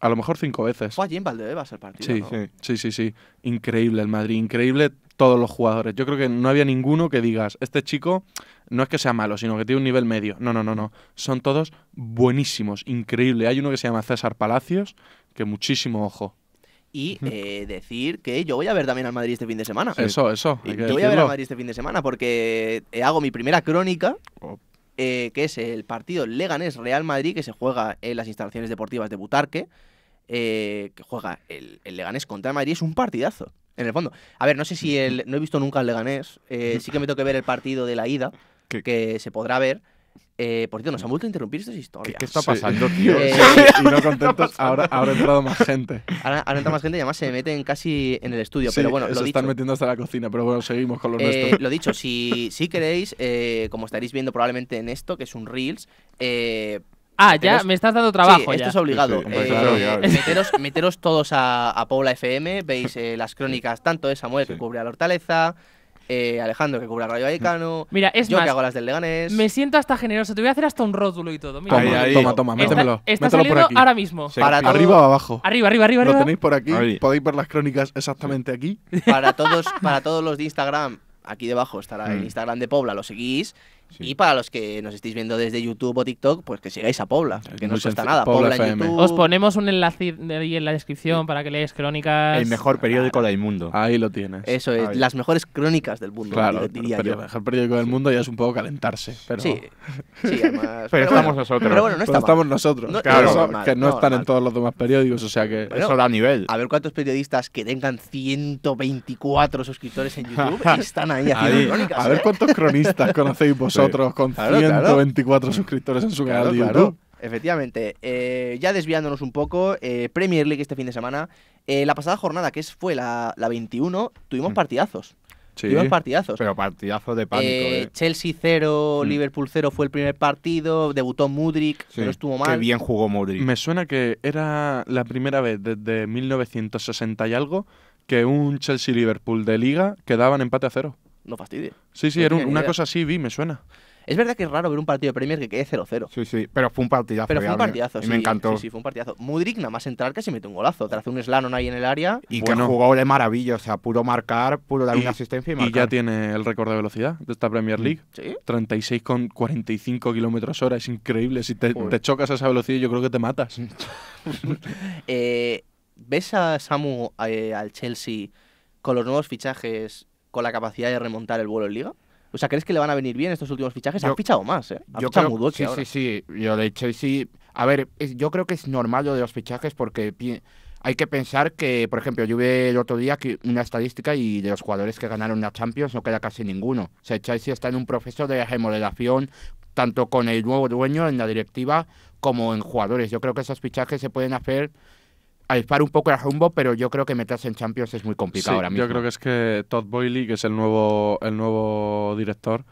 A lo mejor cinco veces. Fue allí en Valdebebas el partido. Sí, sí, sí, sí, Increíble el Madrid, increíble todos los jugadores. Yo creo que no había ninguno que digas, este chico no es que sea malo, sino que tiene un nivel medio. No, no, no, no. Son todos buenísimos, increíble. Hay uno que se llama César Palacios, que muchísimo ojo. Y eh, decir que yo voy a ver también al Madrid este fin de semana. Eso, eso. Yo voy a ver al Madrid este fin de semana porque eh, hago mi primera crónica. Eh, que es el partido Leganés Real Madrid que se juega en las instalaciones deportivas de Butarque, eh, que juega el, Leganés contra Madrid, es un partidazo. En el fondo. A ver, no sé si el. No he visto nunca el Leganés. Eh, sí que me toca que ver el partido de la ida, *laughs* que se podrá ver eh, por cierto, nos mm. han vuelto a interrumpir estas historias. ¿Qué, está pasando, *laughs* tío? Eh, *laughs* y no contentos, *laughs* ahora, ha entrado más gente. Ahora, entra más gente y además se meten casi en el estudio. pero bueno, lo se están metiendo hasta la cocina, pero bueno, seguimos con lo eh, Lo dicho, si, si queréis, eh, como estaréis viendo probablemente en esto, que es un Reels, eh, Ah, ya, me estás dando trabajo. Esto es obligado. meteros, meteros, todos a, a Pobla FM, veis las crónicas tanto de Samuel que cubre a la hortaleza, eh, Alejandro que cubra Rayo mm. Vallecano, Mira, yo que hago las del Leganés. Me siento hasta generoso, te voy a hacer hasta un rótulo y todo. Mira. Toma, toma, métemelo. Está, está ahora mismo. arriba o abajo. Arriba, arriba, arriba. Lo tenéis por aquí, podéis ver las crónicas exactamente aquí. Para todos, para todos los de Instagram, aquí debajo estará el mm. Instagram de Pobla, lo seguís y para los que nos estéis viendo desde YouTube o TikTok, pues que sigáis a Pobla, que no os cuesta nada. Pobla, Os ponemos un enlace ahí en la descripción para que leáis crónicas. El mejor periódico ah, del mundo. Ahí lo tienes. Eso es, las mejores crónicas del mundo. Claro, el mejor periódico del mundo ya es un poco calentarse. Pero... Sí, *laughs* pero, estamos nosotros. Pero bueno, no estamos nosotros. claro, que no, están en todos los demás periódicos, o sea que eso da nivel. A ver cuántos periodistas que tengan 124 suscriptores en *laughs* YouTube están ahí haciendo crónicas. A ver ¿eh? cuántos cronistas *laughs* conocéis vosotros nosotros con 124 suscriptores en su canal de Efectivamente, eh, ya desviándonos un poco, eh, Premier League este fin de semana, eh, la pasada jornada, que fue la, la 21, tuvimos mm. partidazos. tuvimos partidazos. Pero partidazos de pánico. Chelsea 0, mm. Liverpool 0 fue el primer partido, debutó Mudrik, pero estuvo mal. Qué bien jugó Mudrik. Me suena que era la primera vez desde 1960 y algo que un Chelsea-Liverpool de liga quedaban empate a cero no fastidio Sí, sí, era una cosa así, vi, me suena. Es verdad que es raro ver un partido de Premier que quede 0-0. Sí, sí, pero fue un partidazo. Pero fue un partidazo, sí, me encantó. Sí, sí, fue un partidazo. Mudrik nada más entrar casi mete un golazo. hace un slanon ahí en el área. Y que que jugó de maravilla, o sea, pudo marcar, puro dar una asistencia y Y ya tiene el récord de velocidad de esta Premier mm. League. Sí. km con kilómetros hora, es increíble. Si te, chocas a esa velocidad yo creo que te matas. *laughs* Eh, ¿Ves a Samu eh, al Chelsea con los nuevos fichajes con la capacidad de remontar el vuelo en Liga? O sea, ¿crees que le van a venir bien estos últimos fichajes? Han fichado más, ¿eh? Han fichado creo, sí, sí, sí. Yo, de hecho, sí. A ver, yo creo que es normal lo de los fichajes porque hay que pensar que, por ejemplo, yo vi el otro día que una estadística y de los jugadores que ganaron la Champions no queda casi ninguno. O sea, Chelsea está en un proceso de remodelación tanto con el nuevo dueño en la directiva como en jugadores. Yo creo que esos fichajes se pueden hacer disparar un poco el rumbo, pero yo creo que meterse en Champions es muy complicado ahora mismo. Yo creo que es que Todd Boyley, que es el nuevo, el nuevo director,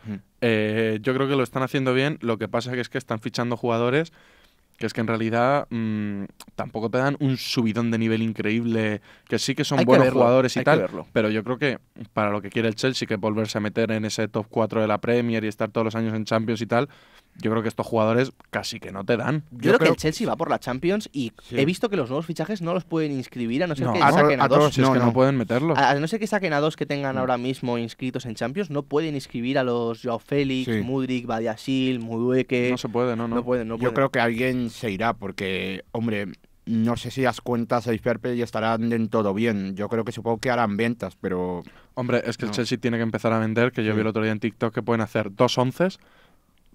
eh, yo creo que lo están haciendo bien. Lo que pasa que es que están fichando jugadores que es que en realidad mm, tampoco te dan un subidón de nivel increíble, que sí que son buenos jugadores y tal, pero yo creo que para lo que quiere el Chelsea, que volverse a meter en ese top 4 de la Premier y estar todos los años en Champions y tal, yo creo que estos jugadores casi que no te dan. Yo, creo, que el Chelsea va por la Champions y he visto que los nuevos fichajes no los pueden inscribir a no ser que saquen a, dos. pueden meterlos. A, no ser que saquen a dos que tengan mm. ahora mismo inscritos en Champions, no pueden inscribir a los Joao Félix, Mudrik, Badiasil, Mudueque. No se puede, no, no. yo creo que alguien se irá porque, hombre, no sé si las cuentas Aisperpe y estarán en todo bien. Yo creo que supongo que harán ventas, pero. Hombre, es que el Chelsea tiene que empezar a vender, que yo vi el otro día en TikTok que pueden hacer dos once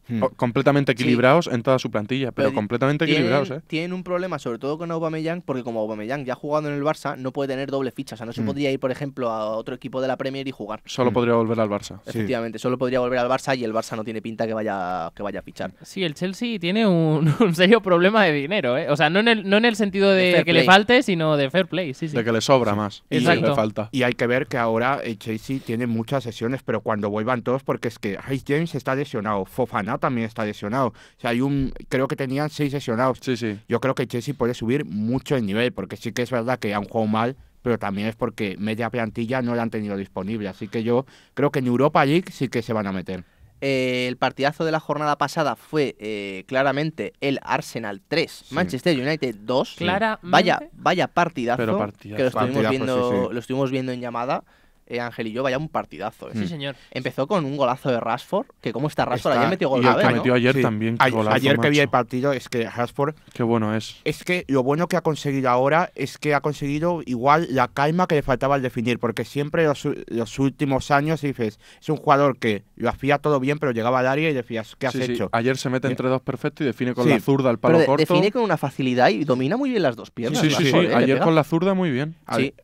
Hmm. Completamente equilibrados en toda su plantilla, pero, completamente equilibrados. ¿eh? Tienen un problema, sobre todo con Aubameyang, porque como Aubameyang ya ha jugado en el Barça, no puede tener doble ficha. O sea, no se hmm. podría ir, por ejemplo, a otro equipo de la Premier y jugar. Solo hmm. podría volver al Barça. Efectivamente, solo podría volver al Barça y el Barça no tiene pinta que vaya, que vaya a fichar. Sí, el Chelsea tiene un, *laughs* serio problema de dinero. ¿eh? O sea, no en el, no en el sentido de, que le falte, sino de fair play. de que le sobra más. Y falta. Y hay que ver que ahora el eh, Chelsea tiene muchas sesiones, pero cuando vuelvan todos, porque es que Hayes James está lesionado, Fofana también está lesionado. O hay un, creo que tenían seis lesionados. Sí, Yo creo que Chelsea puede subir mucho el nivel, porque sí que es verdad que han jugado mal, pero también es porque media plantilla no la han tenido disponible. Así que yo creo que en Europa League sí que se van a meter. Eh, el partidazo de la jornada pasada fue eh, claramente el Arsenal 3, Manchester United 2. Vaya, vaya partidazo, que lo estuvimos, viendo, lo estuvimos viendo en llamada. Eh, Ángel y yo, vaya un partidazo. ¿eh? Sí, señor. Empezó con un golazo de Rashford, que cómo está Rashford, ayer metió gol. ayer también. ayer que vi el partido es que Rashford... Qué bueno es. Es que lo bueno que ha conseguido ahora es que ha conseguido igual la calma que le faltaba al definir, porque siempre los, últimos años dices, es un jugador que lo hacía todo bien, pero llegaba al área y decías, ¿qué has hecho? Ayer se mete eh, entre dos perfecto y define con la zurda el palo define con una facilidad y domina muy bien las dos piernas. Sí, sí, sí. Ayer con la zurda muy bien.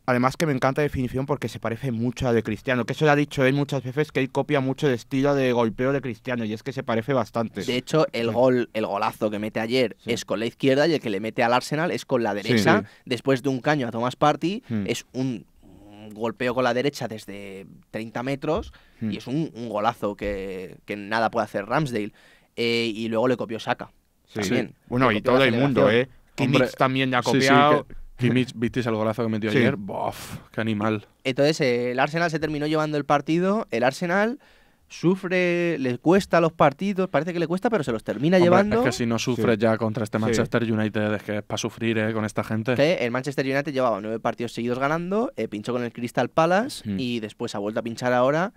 Además que me encanta definición porque se parece mucho de Cristiano, que eso le ha dicho él muchas veces, que él copia mucho el estilo de golpeo de Cristiano, y es que se parece bastante. De hecho, el gol, el golazo que mete ayer es con la izquierda y el que le mete al Arsenal es con la derecha. Después de un caño a Thomas Party, hmm. es un golpeo con la derecha desde 30 metros hmm. y es un, golazo que, nada puede hacer Ramsdale. Eh, y luego le copió Saka. Bueno, y todo el mundo, ¿eh? Kimmich también le ha copiado. Kimmich, ¿visteis el golazo que metió ayer? ¡Bof! ¡Qué animal! Entonces, eh, el Arsenal se terminó llevando el partido. El Arsenal sufre, le cuesta los partidos, parece que le cuesta, pero se los termina llevando. Es que si no sufre ya contra este Manchester United, es que es para sufrir eh, con esta gente. el Manchester United llevaba nueve partidos seguidos ganando, eh, pinchó con el Crystal Palace y después ha vuelto a pinchar ahora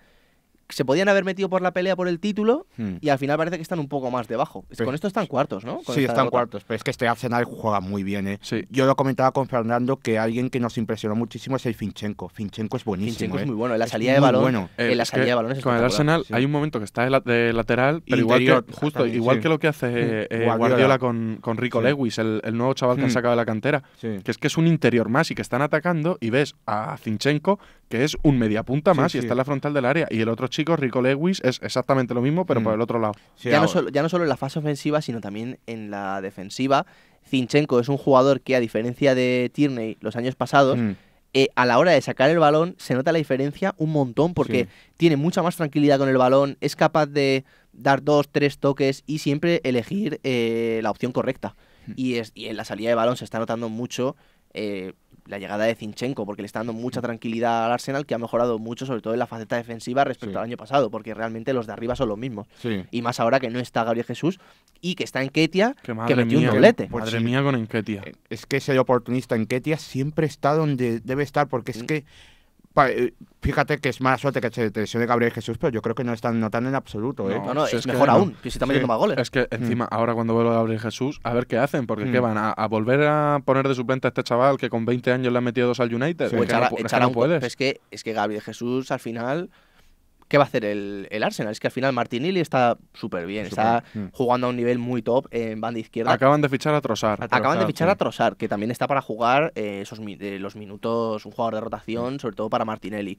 se podían haber metido por la pelea por el título hmm. y al final parece que están un poco más debajo. con esto están cuartos, ¿no? sí, están cuartos, pero es que este Arsenal juega muy bien, ¿eh? Yo lo comentaba con Fernando que alguien que nos impresionó muchísimo es el Finchenko. Finchenko es buenísimo. Finchenko es ¿eh? muy bueno, en la salida de balón. en la salida de balón es Con el Arsenal hay un momento que está de, lateral, pero igual que, justo, igual que lo que hace hmm. eh, eh, Guardiola. con, con Rico Lewis, el, nuevo chaval que han hmm. sacado de la cantera, que es que es un interior más y que están atacando y ves a Finchenko que es un mediapunta más y está en la frontal del área y el otro chico Rico Lewis es exactamente lo mismo, pero mm. por el otro lado. ya, no solo, en la fase ofensiva, sino también en la defensiva. Zinchenko es un jugador que, a diferencia de Tierney los años pasados, mm. eh, a la hora de sacar el balón se nota la diferencia un montón porque tiene mucha más tranquilidad con el balón, es capaz de dar dos, tres toques y siempre elegir eh, la opción correcta. Mm. Y, es, en la salida de balón se está notando mucho eh, la llegada de Zinchenko, porque le está dando mucha tranquilidad al Arsenal, que ha mejorado mucho, sobre todo en la faceta defensiva respecto al año pasado, porque realmente los de arriba son los mismos. Y más ahora que no está Gabriel Jesús y que está en Ketia, que, metió un doblete. madre pues mía con Ketia eh, Es que ese oportunista en Ketia siempre está donde debe estar, porque es mm. que eh, fíjate que es mala suerte que se de Gabriel Jesús, pero yo creo que no están notando en absoluto. ¿eh? No, es, mejor aún, que si también toma goles. Es que encima, mm. ahora cuando vuelva Gabriel Jesús, a ver qué hacen, porque ¿qué mm. van? A, volver a poner de suplente a este chaval que con 20 años le ha metido dos al United? es que es que Gabriel Jesús al final… ¿Qué va a hacer el, el Arsenal? Es que al final Martinelli está súper bien, está mm. jugando a un nivel muy top en banda izquierda. Acaban de fichar a Trossard. Acaban de fichar a Trossard, que también está para jugar eh, esos eh, los minutos, un jugador de rotación, mm. sobre todo para Martinelli.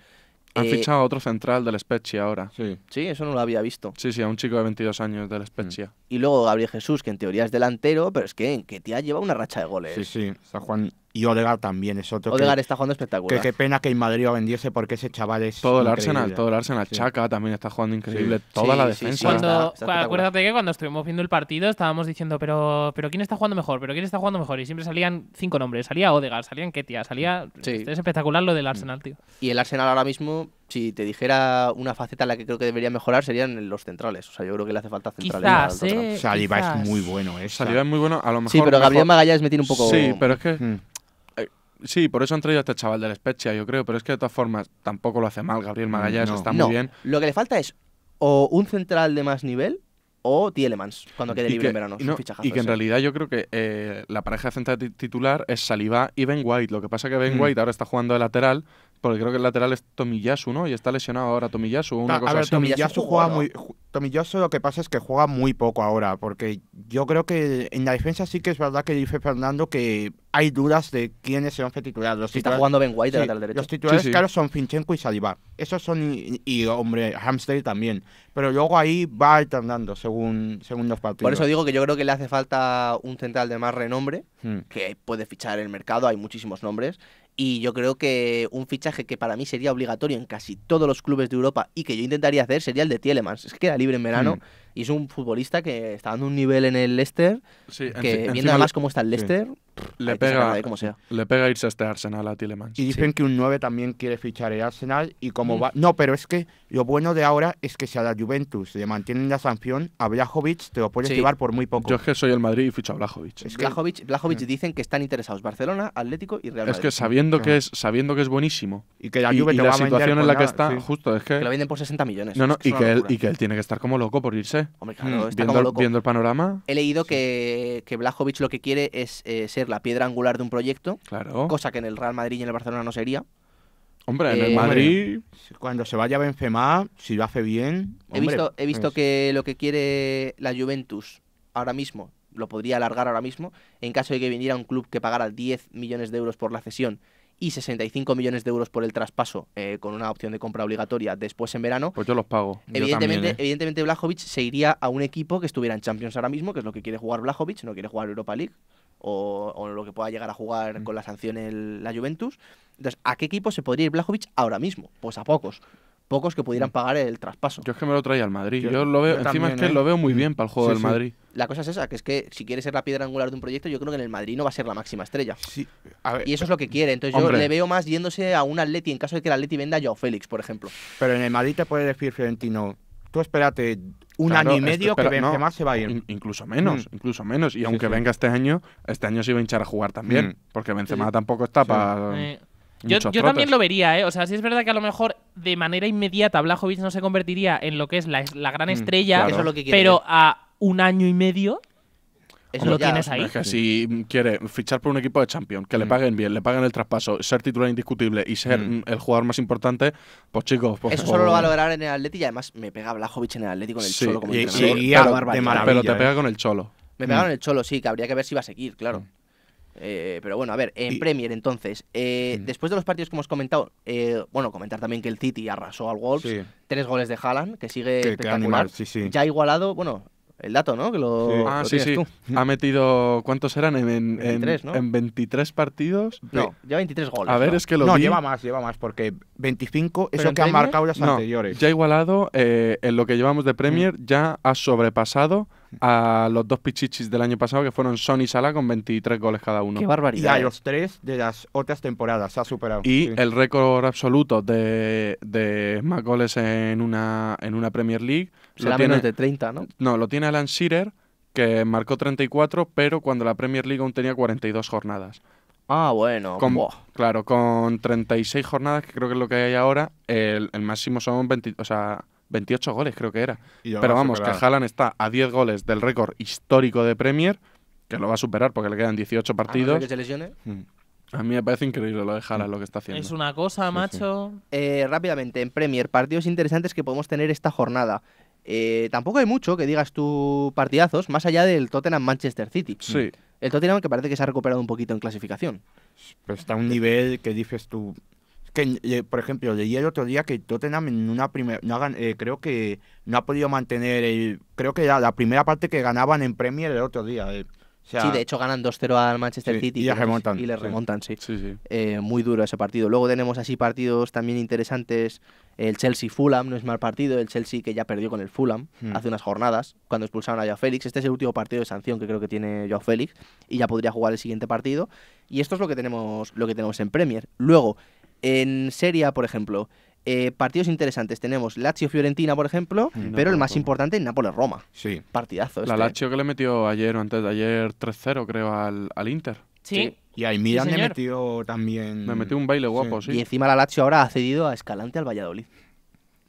Han eh, fichado a otro central del Spezia ahora. Sí. eso no lo había visto. Sí, sí, a un chico de 22 años del Spezia. Mm. Y luego Gabriel Jesús, que en teoría es delantero, pero es que, en te ha llevado una racha de goles. Sí, sí, San Juan... Y Odegar también es otro. Odegaard está jugando espectacular. qué pena que en Madrid lo vendiese porque ese chaval es. Todo el Arsenal, todo el Arsenal. Chaka también está jugando increíble. Toda la defensa. acuérdate que cuando estuvimos viendo el partido estábamos diciendo, pero, pero ¿quién está jugando mejor? ¿Pero quién está jugando mejor? Y siempre salían cinco nombres. Salía Odegar, salían Ketia, salía. Este es espectacular lo del Arsenal, tío. Y el Arsenal ahora mismo, si te dijera una faceta en la que creo que debería mejorar, serían los centrales. O sea, yo creo que le hace falta centrales. Quizás, eh, Saliba es muy bueno, ¿eh? Saliba es muy bueno. A lo mejor. Sí, pero Gabriel Magallanes un poco. Sí, pero es que. Hmm sí, por eso han traído a este chaval del Spezia, yo creo, pero es que de todas formas tampoco lo hace mal Gabriel Magallanes, está muy bien. Lo que le falta es o un central de más nivel o Tielemans cuando quede libre en verano. y que en realidad yo creo que eh, la pareja central titular es Saliba y Ben White. Lo que pasa es que Ben mm. White ahora está jugando de lateral, porque creo que el lateral es Tomiyasu, ¿no? Y está lesionado ahora Tomiyasu. Una juega muy. Tomiyasu lo que pasa es que juega muy poco ahora, porque yo creo que en la defensa sí que es verdad que dice Fernando que hay dudas de quiénes se van a titular. Los titulares, está jugando Ben derecho. Los titulares claro son Finchenko y Saliba. Esos son, y, hombre, Hamsdale también. Pero luego ahí va alternando según, según los partidos. Por eso digo que yo creo que le hace falta un central de más renombre, hmm. que puede fichar el mercado, hay muchísimos nombres, y yo creo que un fichaje que para mí sería obligatorio en casi todos los clubes de Europa y que yo intentaría hacer sería el de Tielemans. Es que queda libre en verano hmm. Y es un futbolista que está dando un nivel en el Leicester. que viendo además cómo está el Leicester. Le, pega, como sea. le pega irse a este Arsenal a Tilemans. Y dicen que un 9 también quiere fichar el Arsenal. y como mm. va No, pero es que lo bueno de ahora es que si a la Juventus le mantienen la sanción, a Blajovic te lo puedes llevar por muy poco. Yo es que soy el Madrid y ficho a Blajovic. Es que Blajovic, mm. dicen que están interesados Barcelona, Atlético y Real Madrid. Es que sabiendo, que es, sabiendo que es buenísimo. Y que la situación en la que está, justo, es que. lo venden por 60 millones. No, no, y que él tiene que estar como loco por irse. Mm, viendo, el panorama. He leído que, que lo que quiere es eh, ser la piedra angular de un proyecto. Cosa que en el Real Madrid y en el Barcelona no sería. Hombre, en el eh, Madrid. Cuando se vaya Benzema, si lo hace bien. he visto, he visto pues. que lo que quiere la Juventus ahora mismo, lo podría alargar ahora mismo, en caso de que viniera un club que pagara 10 millones de euros por la cesión y 65 millones de euros por el traspaso eh, con una opción de compra obligatoria después en verano. Pues yo los pago. Evidentemente, ¿eh? evidentemente Blajovic se iría a un equipo que estuviera en Champions ahora mismo, que es lo que quiere jugar Blajovic, no quiere jugar Europa League. O, lo que pueda llegar a jugar mm. con la sanción en la Juventus. Entonces, ¿a qué equipo se podría ir Blajovic ahora mismo? Pues a pocos. Pocos que pudieran mm. pagar el traspaso. Yo es que me lo traía al Madrid. Yo, lo veo, encima es que lo ¿eh? veo muy bien para el juego del Madrid la cosa es esa, que es que si quiere ser la piedra angular de un proyecto, yo creo que en el Madrid no va a ser la máxima estrella. y eso es lo que mm, quiere. Entonces yo le veo más yéndose a un Atleti en caso de que el Atleti venda a Joao Félix, por ejemplo. Pero en el Madrid te puede decir Fiorentino, tú espérate un año y medio pero que Benzema se va a ir. Incluso menos, mm. incluso menos. Y aunque venga este año, este año se va a hinchar a jugar también, mm. porque Benzema tampoco está para... Eh, yo, también lo vería, ¿eh? O sea, sí es verdad que a lo mejor de manera inmediata Blajovic no se convertiría en lo que es la, gran estrella, es lo que quiere pero a un año y medio, eso lo tienes ahí. si quiere fichar por un equipo de Champions, que le mm. paguen bien, le paguen el traspaso, ser titular indiscutible y ser mm. el jugador más importante, pues chicos. Pues eso solo lo va a lograr en el Atlético y además me pega Blajovic en el Atlético con el Cholo. Como sí, pero, te ¿eh? pega con el Cholo. Me pega mm. con el Cholo, sí, que habría que ver si va a seguir, claro. Eh, pero bueno, a ver, en Premier entonces, eh, después de los partidos que hemos comentado, bueno, comentar también que el City arrasó al Wolves, tres goles de Haaland, que sigue espectacular, sí, sí. ya igualado, bueno, el dato, ¿no? Que lo, Ah, sí, sí. Ha metido, ¿cuántos eran? En, en, 23, partidos. No, ya 23 goles. A ver, es que lo No, lleva más, lleva más, porque 25 es lo que ha marcado las anteriores. Ya igualado, eh, en lo que llevamos de Premier, mm. ya ha sobrepasado a los dos pichichis del año pasado, que fueron Son y Salah, con 23 goles cada uno. ¡Qué barbaridad! Y a eh. los tres de las otras temporadas, se ha superado. Y el récord absoluto de, de más goles en una, en una Premier League Será menos de 30, ¿no? No, lo tiene Alan Shearer, que marcó 34, pero cuando la Premier League aún tenía 42 jornadas. Ah, bueno. claro, con 36 jornadas, que creo que es lo que hay ahora, el, máximo son o 28 goles, creo que era. Pero vamos, que Haaland está a 10 goles del récord histórico de Premier, que lo va a superar porque le quedan 18 partidos. Hmm. A mí me parece increíble lo de Haaland, lo que está haciendo. Es una cosa, macho. Eh, rápidamente, en Premier, partidos interesantes que podemos tener esta jornada. Eh, tampoco hay mucho que digas tú partidazos, más allá del Tottenham-Manchester City. Sí. El Tottenham que parece que se ha recuperado un poquito en clasificación. Pero está un nivel que dices tú... que, eh, por ejemplo, leí el otro día que Tottenham en una primera... Eh, creo que no ha podido mantener el... Creo que la primera parte que ganaban en Premier el otro día sí, de hecho ganan 2-0 al Manchester City y, les remontan. Y sí. Eh, muy duro ese partido. Luego tenemos así partidos también interesantes. El Chelsea-Fulham no es mal partido. El Chelsea que ya perdió con el Fulham hmm. hace unas jornadas, cuando expulsaron a Joao Félix. Este es el último partido de sanción que creo que tiene Joao Félix y ya podría jugar el siguiente partido. Y esto es lo que tenemos, lo que tenemos en Premier. Luego, en Serie por ejemplo, eh, partidos interesantes. Tenemos Lazio-Fiorentina, por ejemplo, mm, pero el más importante es importante, Nápoles-Roma. Sí. Partidazo. La este. Lazio que le metió ayer o antes de ayer 3-0, creo, al, Inter. Sí. Y ahí Milan me metió también. Me metió un baile guapo, sí. Y encima la Lazio ahora ha cedido a Escalante al Valladolid.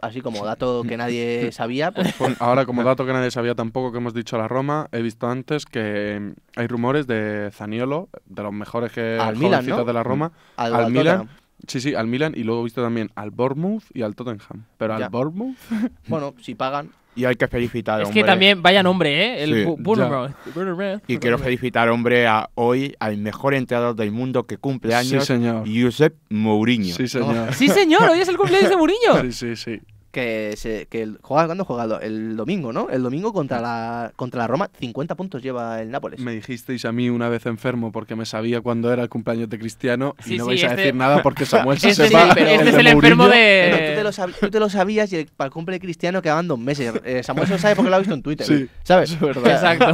Así como dato *laughs* que nadie sabía. Pues pues, ahora, como dato que nadie sabía tampoco, que hemos dicho a la Roma, he visto antes que em, hay rumores de Zaniolo, de los mejores que al de la Roma, mm. al, Sí, sí, al Milan y luego he visto también al Bournemouth y al Tottenham. Pero al Bournemouth. *laughs* bueno, si pagan. Y hay que felicitar, Es que también, vaya nombre, ¿eh? El Y quiero felicitar, hombre, a hoy al mejor entrenador del mundo que cumple años. Sí, Josep Mourinho. Sí, señor. sí, señor. Hoy es el cumpleaños de Mourinho. sí, sí, sí que, se, que el, juega cuando juega el domingo, ¿no? El domingo contra mm. la, contra la Roma, 50 puntos lleva el Nápoles. Me dijisteis a mí una vez enfermo porque me sabía cuándo era el cumpleaños de Cristiano y no vais a este decir nada porque Samuel *laughs* se este va sepa. Sí, pero este es el enfermo de. tú, te lo sabías, y para el cumple de Cristiano quedaban dos meses. Eh, Samuel se lo sabe porque lo ha visto en Twitter. ¿Sabes? Exacto.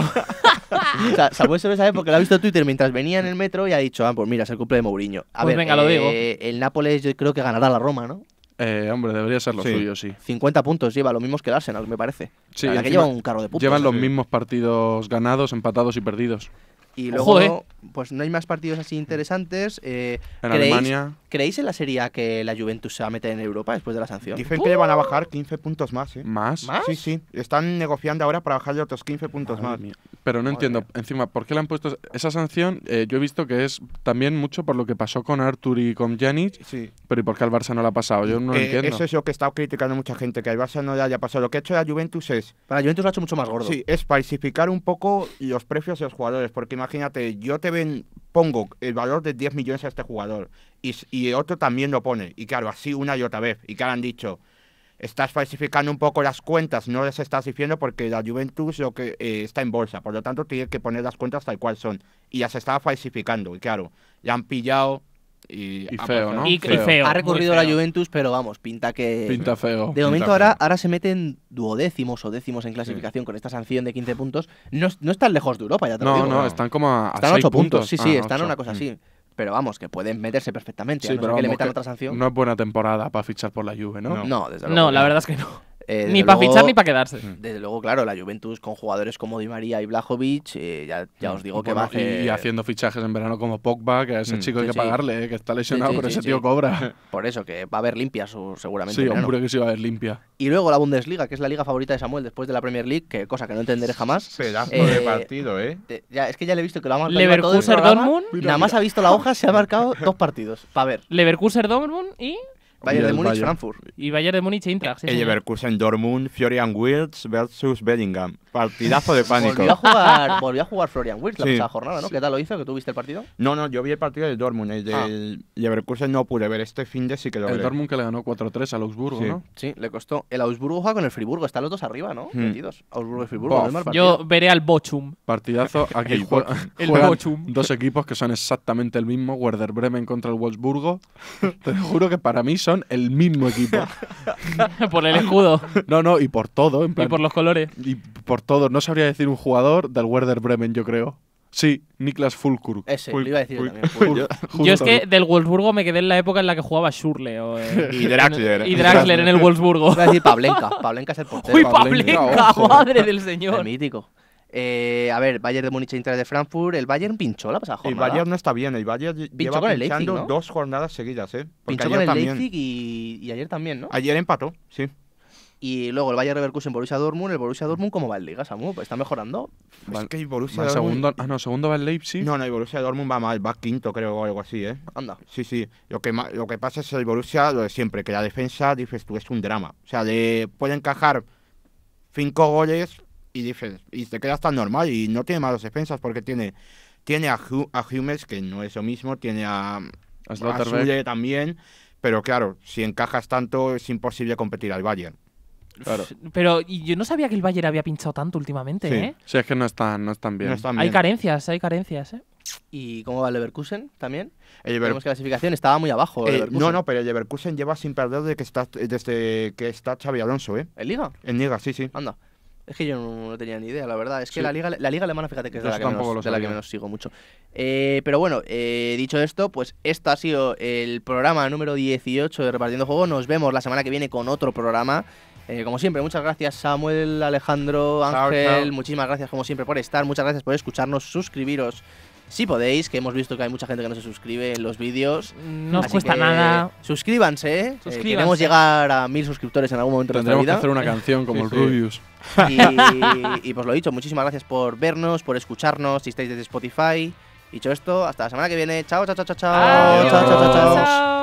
*laughs* Samuel se lo sabe porque lo ha visto en Twitter mientras venía en el metro y ha dicho, ah, pues mira, es el cumple de Mourinho. A pues ver, venga, lo digo. Eh, el Nápoles yo creo que ganará la Roma, ¿no? Eh, hombre, debería ser lo sí. suyo, sí. 50 puntos lleva, lo mismo que el me parece. Sí, un carro de Llevan los mismos partidos ganados, empatados y perdidos. Y luego, eh. pues no hay más partidos así interesantes. Eh, en Alemania. ¿Creéis en la Serie que la Juventus se va a meter en Europa después de la sanción? Dicen que le van a ¡Oh! bajar 15 puntos ¿eh? más, ¿Más? Sí, sí. Están negociando ahora para bajarle otros 15 puntos más. Pero no entiendo, encima, ¿por qué le han puesto esa sanción? Eh, yo he visto que es también mucho por lo que pasó con Artur y con Janic, sí. pero ¿y por qué al Barça no le ha pasado? Yo no eh, entiendo. Eso es lo que está criticando mucha gente, que al Barça no le haya pasado. Lo que ha hecho la Juventus es... Para la Juventus lo ha hecho mucho más gordo. Sí, es falsificar un poco los precios de los jugadores, porque imagínate, yo te pongo el valor de 10 millones a este jugador y, otro también lo pone. Y claro, así una y otra vez. Y que han dicho, estás falsificando un poco las cuentas, no les estás diciendo porque la Juventus lo que eh, está en bolsa, por lo tanto tiene que poner las cuentas tal cual son. Y ya se estaba falsificando, y claro, ya han pillado y, feo, ¿no? Y, feo. Ha recurrido la Juventus, pero vamos, pinta que. Pinta feo. De momento ahora, ahora se meten duodécimos o décimos en clasificación con esta sanción de 15 puntos. No, están lejos de Europa, ya te No, no, están como a. Están 8 puntos. sí, sí, ah, están a una cosa así. Mm pero vamos, que pueden meterse perfectamente. no que le metan otra sanción. No es buena temporada para fichar por la Juve, ¿no? No, No, la verdad es que no. Eh, ni para fichar ni para quedarse. Mm, desde luego, claro, la Juventus con jugadores como Di María y Blajovic, eh, ya, mm, os digo que va a hacer... Y haciendo fichajes en verano como Pogba, que a ese mm, chico hay que pagarle, eh, que está lesionado, pero ese tío cobra. *laughs* Por eso, que va a haber limpias seguramente. Sí, hombre, que sí va a haber limpia. Y luego la Bundesliga, que es la liga favorita de Samuel después de la Premier League, que cosa que no entenderé jamás. Pedazo de partido, ¿eh? es que ya le he visto que lo ha marcado Leverkusen, todo Dortmund. nada más ha visto la hoja, se ha marcado dos partidos, para ver. Leverkusen, Dortmund y... Bayern de Múnich, Frankfurt. Y Bayern de Múnich e Eintracht. Sí, el Leverkusen, Dortmund, Florian Wirtz versus Bellingham. Partidazo de pánico. Volvió a jugar, volvió a jugar Florian Wirtz la pasada jornada, ¿no? ¿Qué tal lo hizo? ¿Que tú viste el partido? No, no, yo vi el partido del Dortmund. El del ah. Leverkusen no pude ver. Este fin de sí que lo El Dortmund que le ganó 4-3 al Augsburgo, sí. ¿no? Sí, le costó. El Augsburgo juega con el Friburgo. Están los dos arriba, ¿no? Hmm. Metidos. Augsburgo y Friburgo. yo veré al Bochum. Partidazo. *laughs* Aquí el, Bochum. Dos equipos que son exactamente el mismo. Werder Bremen contra el Wolfsburgo. *laughs* Te juro que para mí son el mismo equipo. *laughs* por el escudo. No, no, y por todo. En plan, y por los colores. Y por todos. No sabría decir un jugador del Werder Bremen, yo creo. Sí, Niklas Fulkurk. Ese, lo iba a decir también. yo, es que del Wolfsburgo me quedé en la época en la que jugaba Schurle. O, eh, *laughs* y Draxler. en el Wolfsburgo. Iba a decir Pablenka. Pablenka es el portero. ¡Uy, Pablenka! madre del señor! mítico. Eh, a ver, Bayern de Múnich e Inter de Frankfurt. El Bayern pinchó la pasada jornada. El Bayern no está bien. El Bayern pinchó lleva con el pinchando Leipzig, ¿no? dos jornadas seguidas, ¿eh? pinchó con el Leipzig y, y ayer también, ¿no? Ayer empató, sí. Y luego el Bayer Leverkusen, Borussia Dortmund. El Borussia Dortmund, ¿cómo va el Liga, Samu? Pues está mejorando. Pues es que Borussia segundo, Ah, no, segundo va el Leipzig. No, no, el Borussia Dortmund va mal. Va quinto, creo, o algo así, ¿eh? Anda. Sí, sí. Lo que, lo que pasa es el Borussia, lo de siempre, que la defensa, dices tú, es un drama. O sea, le puede encajar cinco goles y dices, y te quedas tan normal y no tiene malas defensas porque tiene, tiene a, Hu, Humes, que no es lo mismo, tiene a, a, a también, pero claro, si encajas tanto es imposible competir al Bayern. Pero yo no sabía que el Bayern había pinchado tanto últimamente, sí. ¿eh? Sí, es que no están, no están bien. Hay carencias, hay carencias, ¿eh? ¿Y cómo va el Leverkusen también? El clasificación estaba muy abajo. Eh, no, no, pero el Leverkusen lleva sin perder desde que está, desde Xavi Alonso, ¿eh? ¿En Liga? En Liga, sí, sí. Anda. Es que yo no, tenía ni idea, la verdad. Es que la, liga, la liga alemana, fíjate que es la que, menos, sigo mucho. pero bueno, dicho esto, pues este ha sido el programa número 18 de Repartiendo Juego. Nos vemos la semana que viene con otro programa. Eh, como siempre, muchas gracias Samuel, Alejandro, Ángel, muchísimas gracias como siempre por estar, muchas gracias por escucharnos, suscribiros si podéis, que hemos visto que hay mucha gente que no se suscribe en los vídeos. No cuesta nada. Suscríbanse, Eh, queremos llegar a mil suscriptores en algún momento de vida. que hacer una canción como el Rubius. Y, pues lo dicho, muchísimas gracias por vernos, por escucharnos, si estáis desde Spotify. Dicho esto, hasta la semana que viene. Chao, chao, chao, chao, chao. Chao, chao, chao, chao.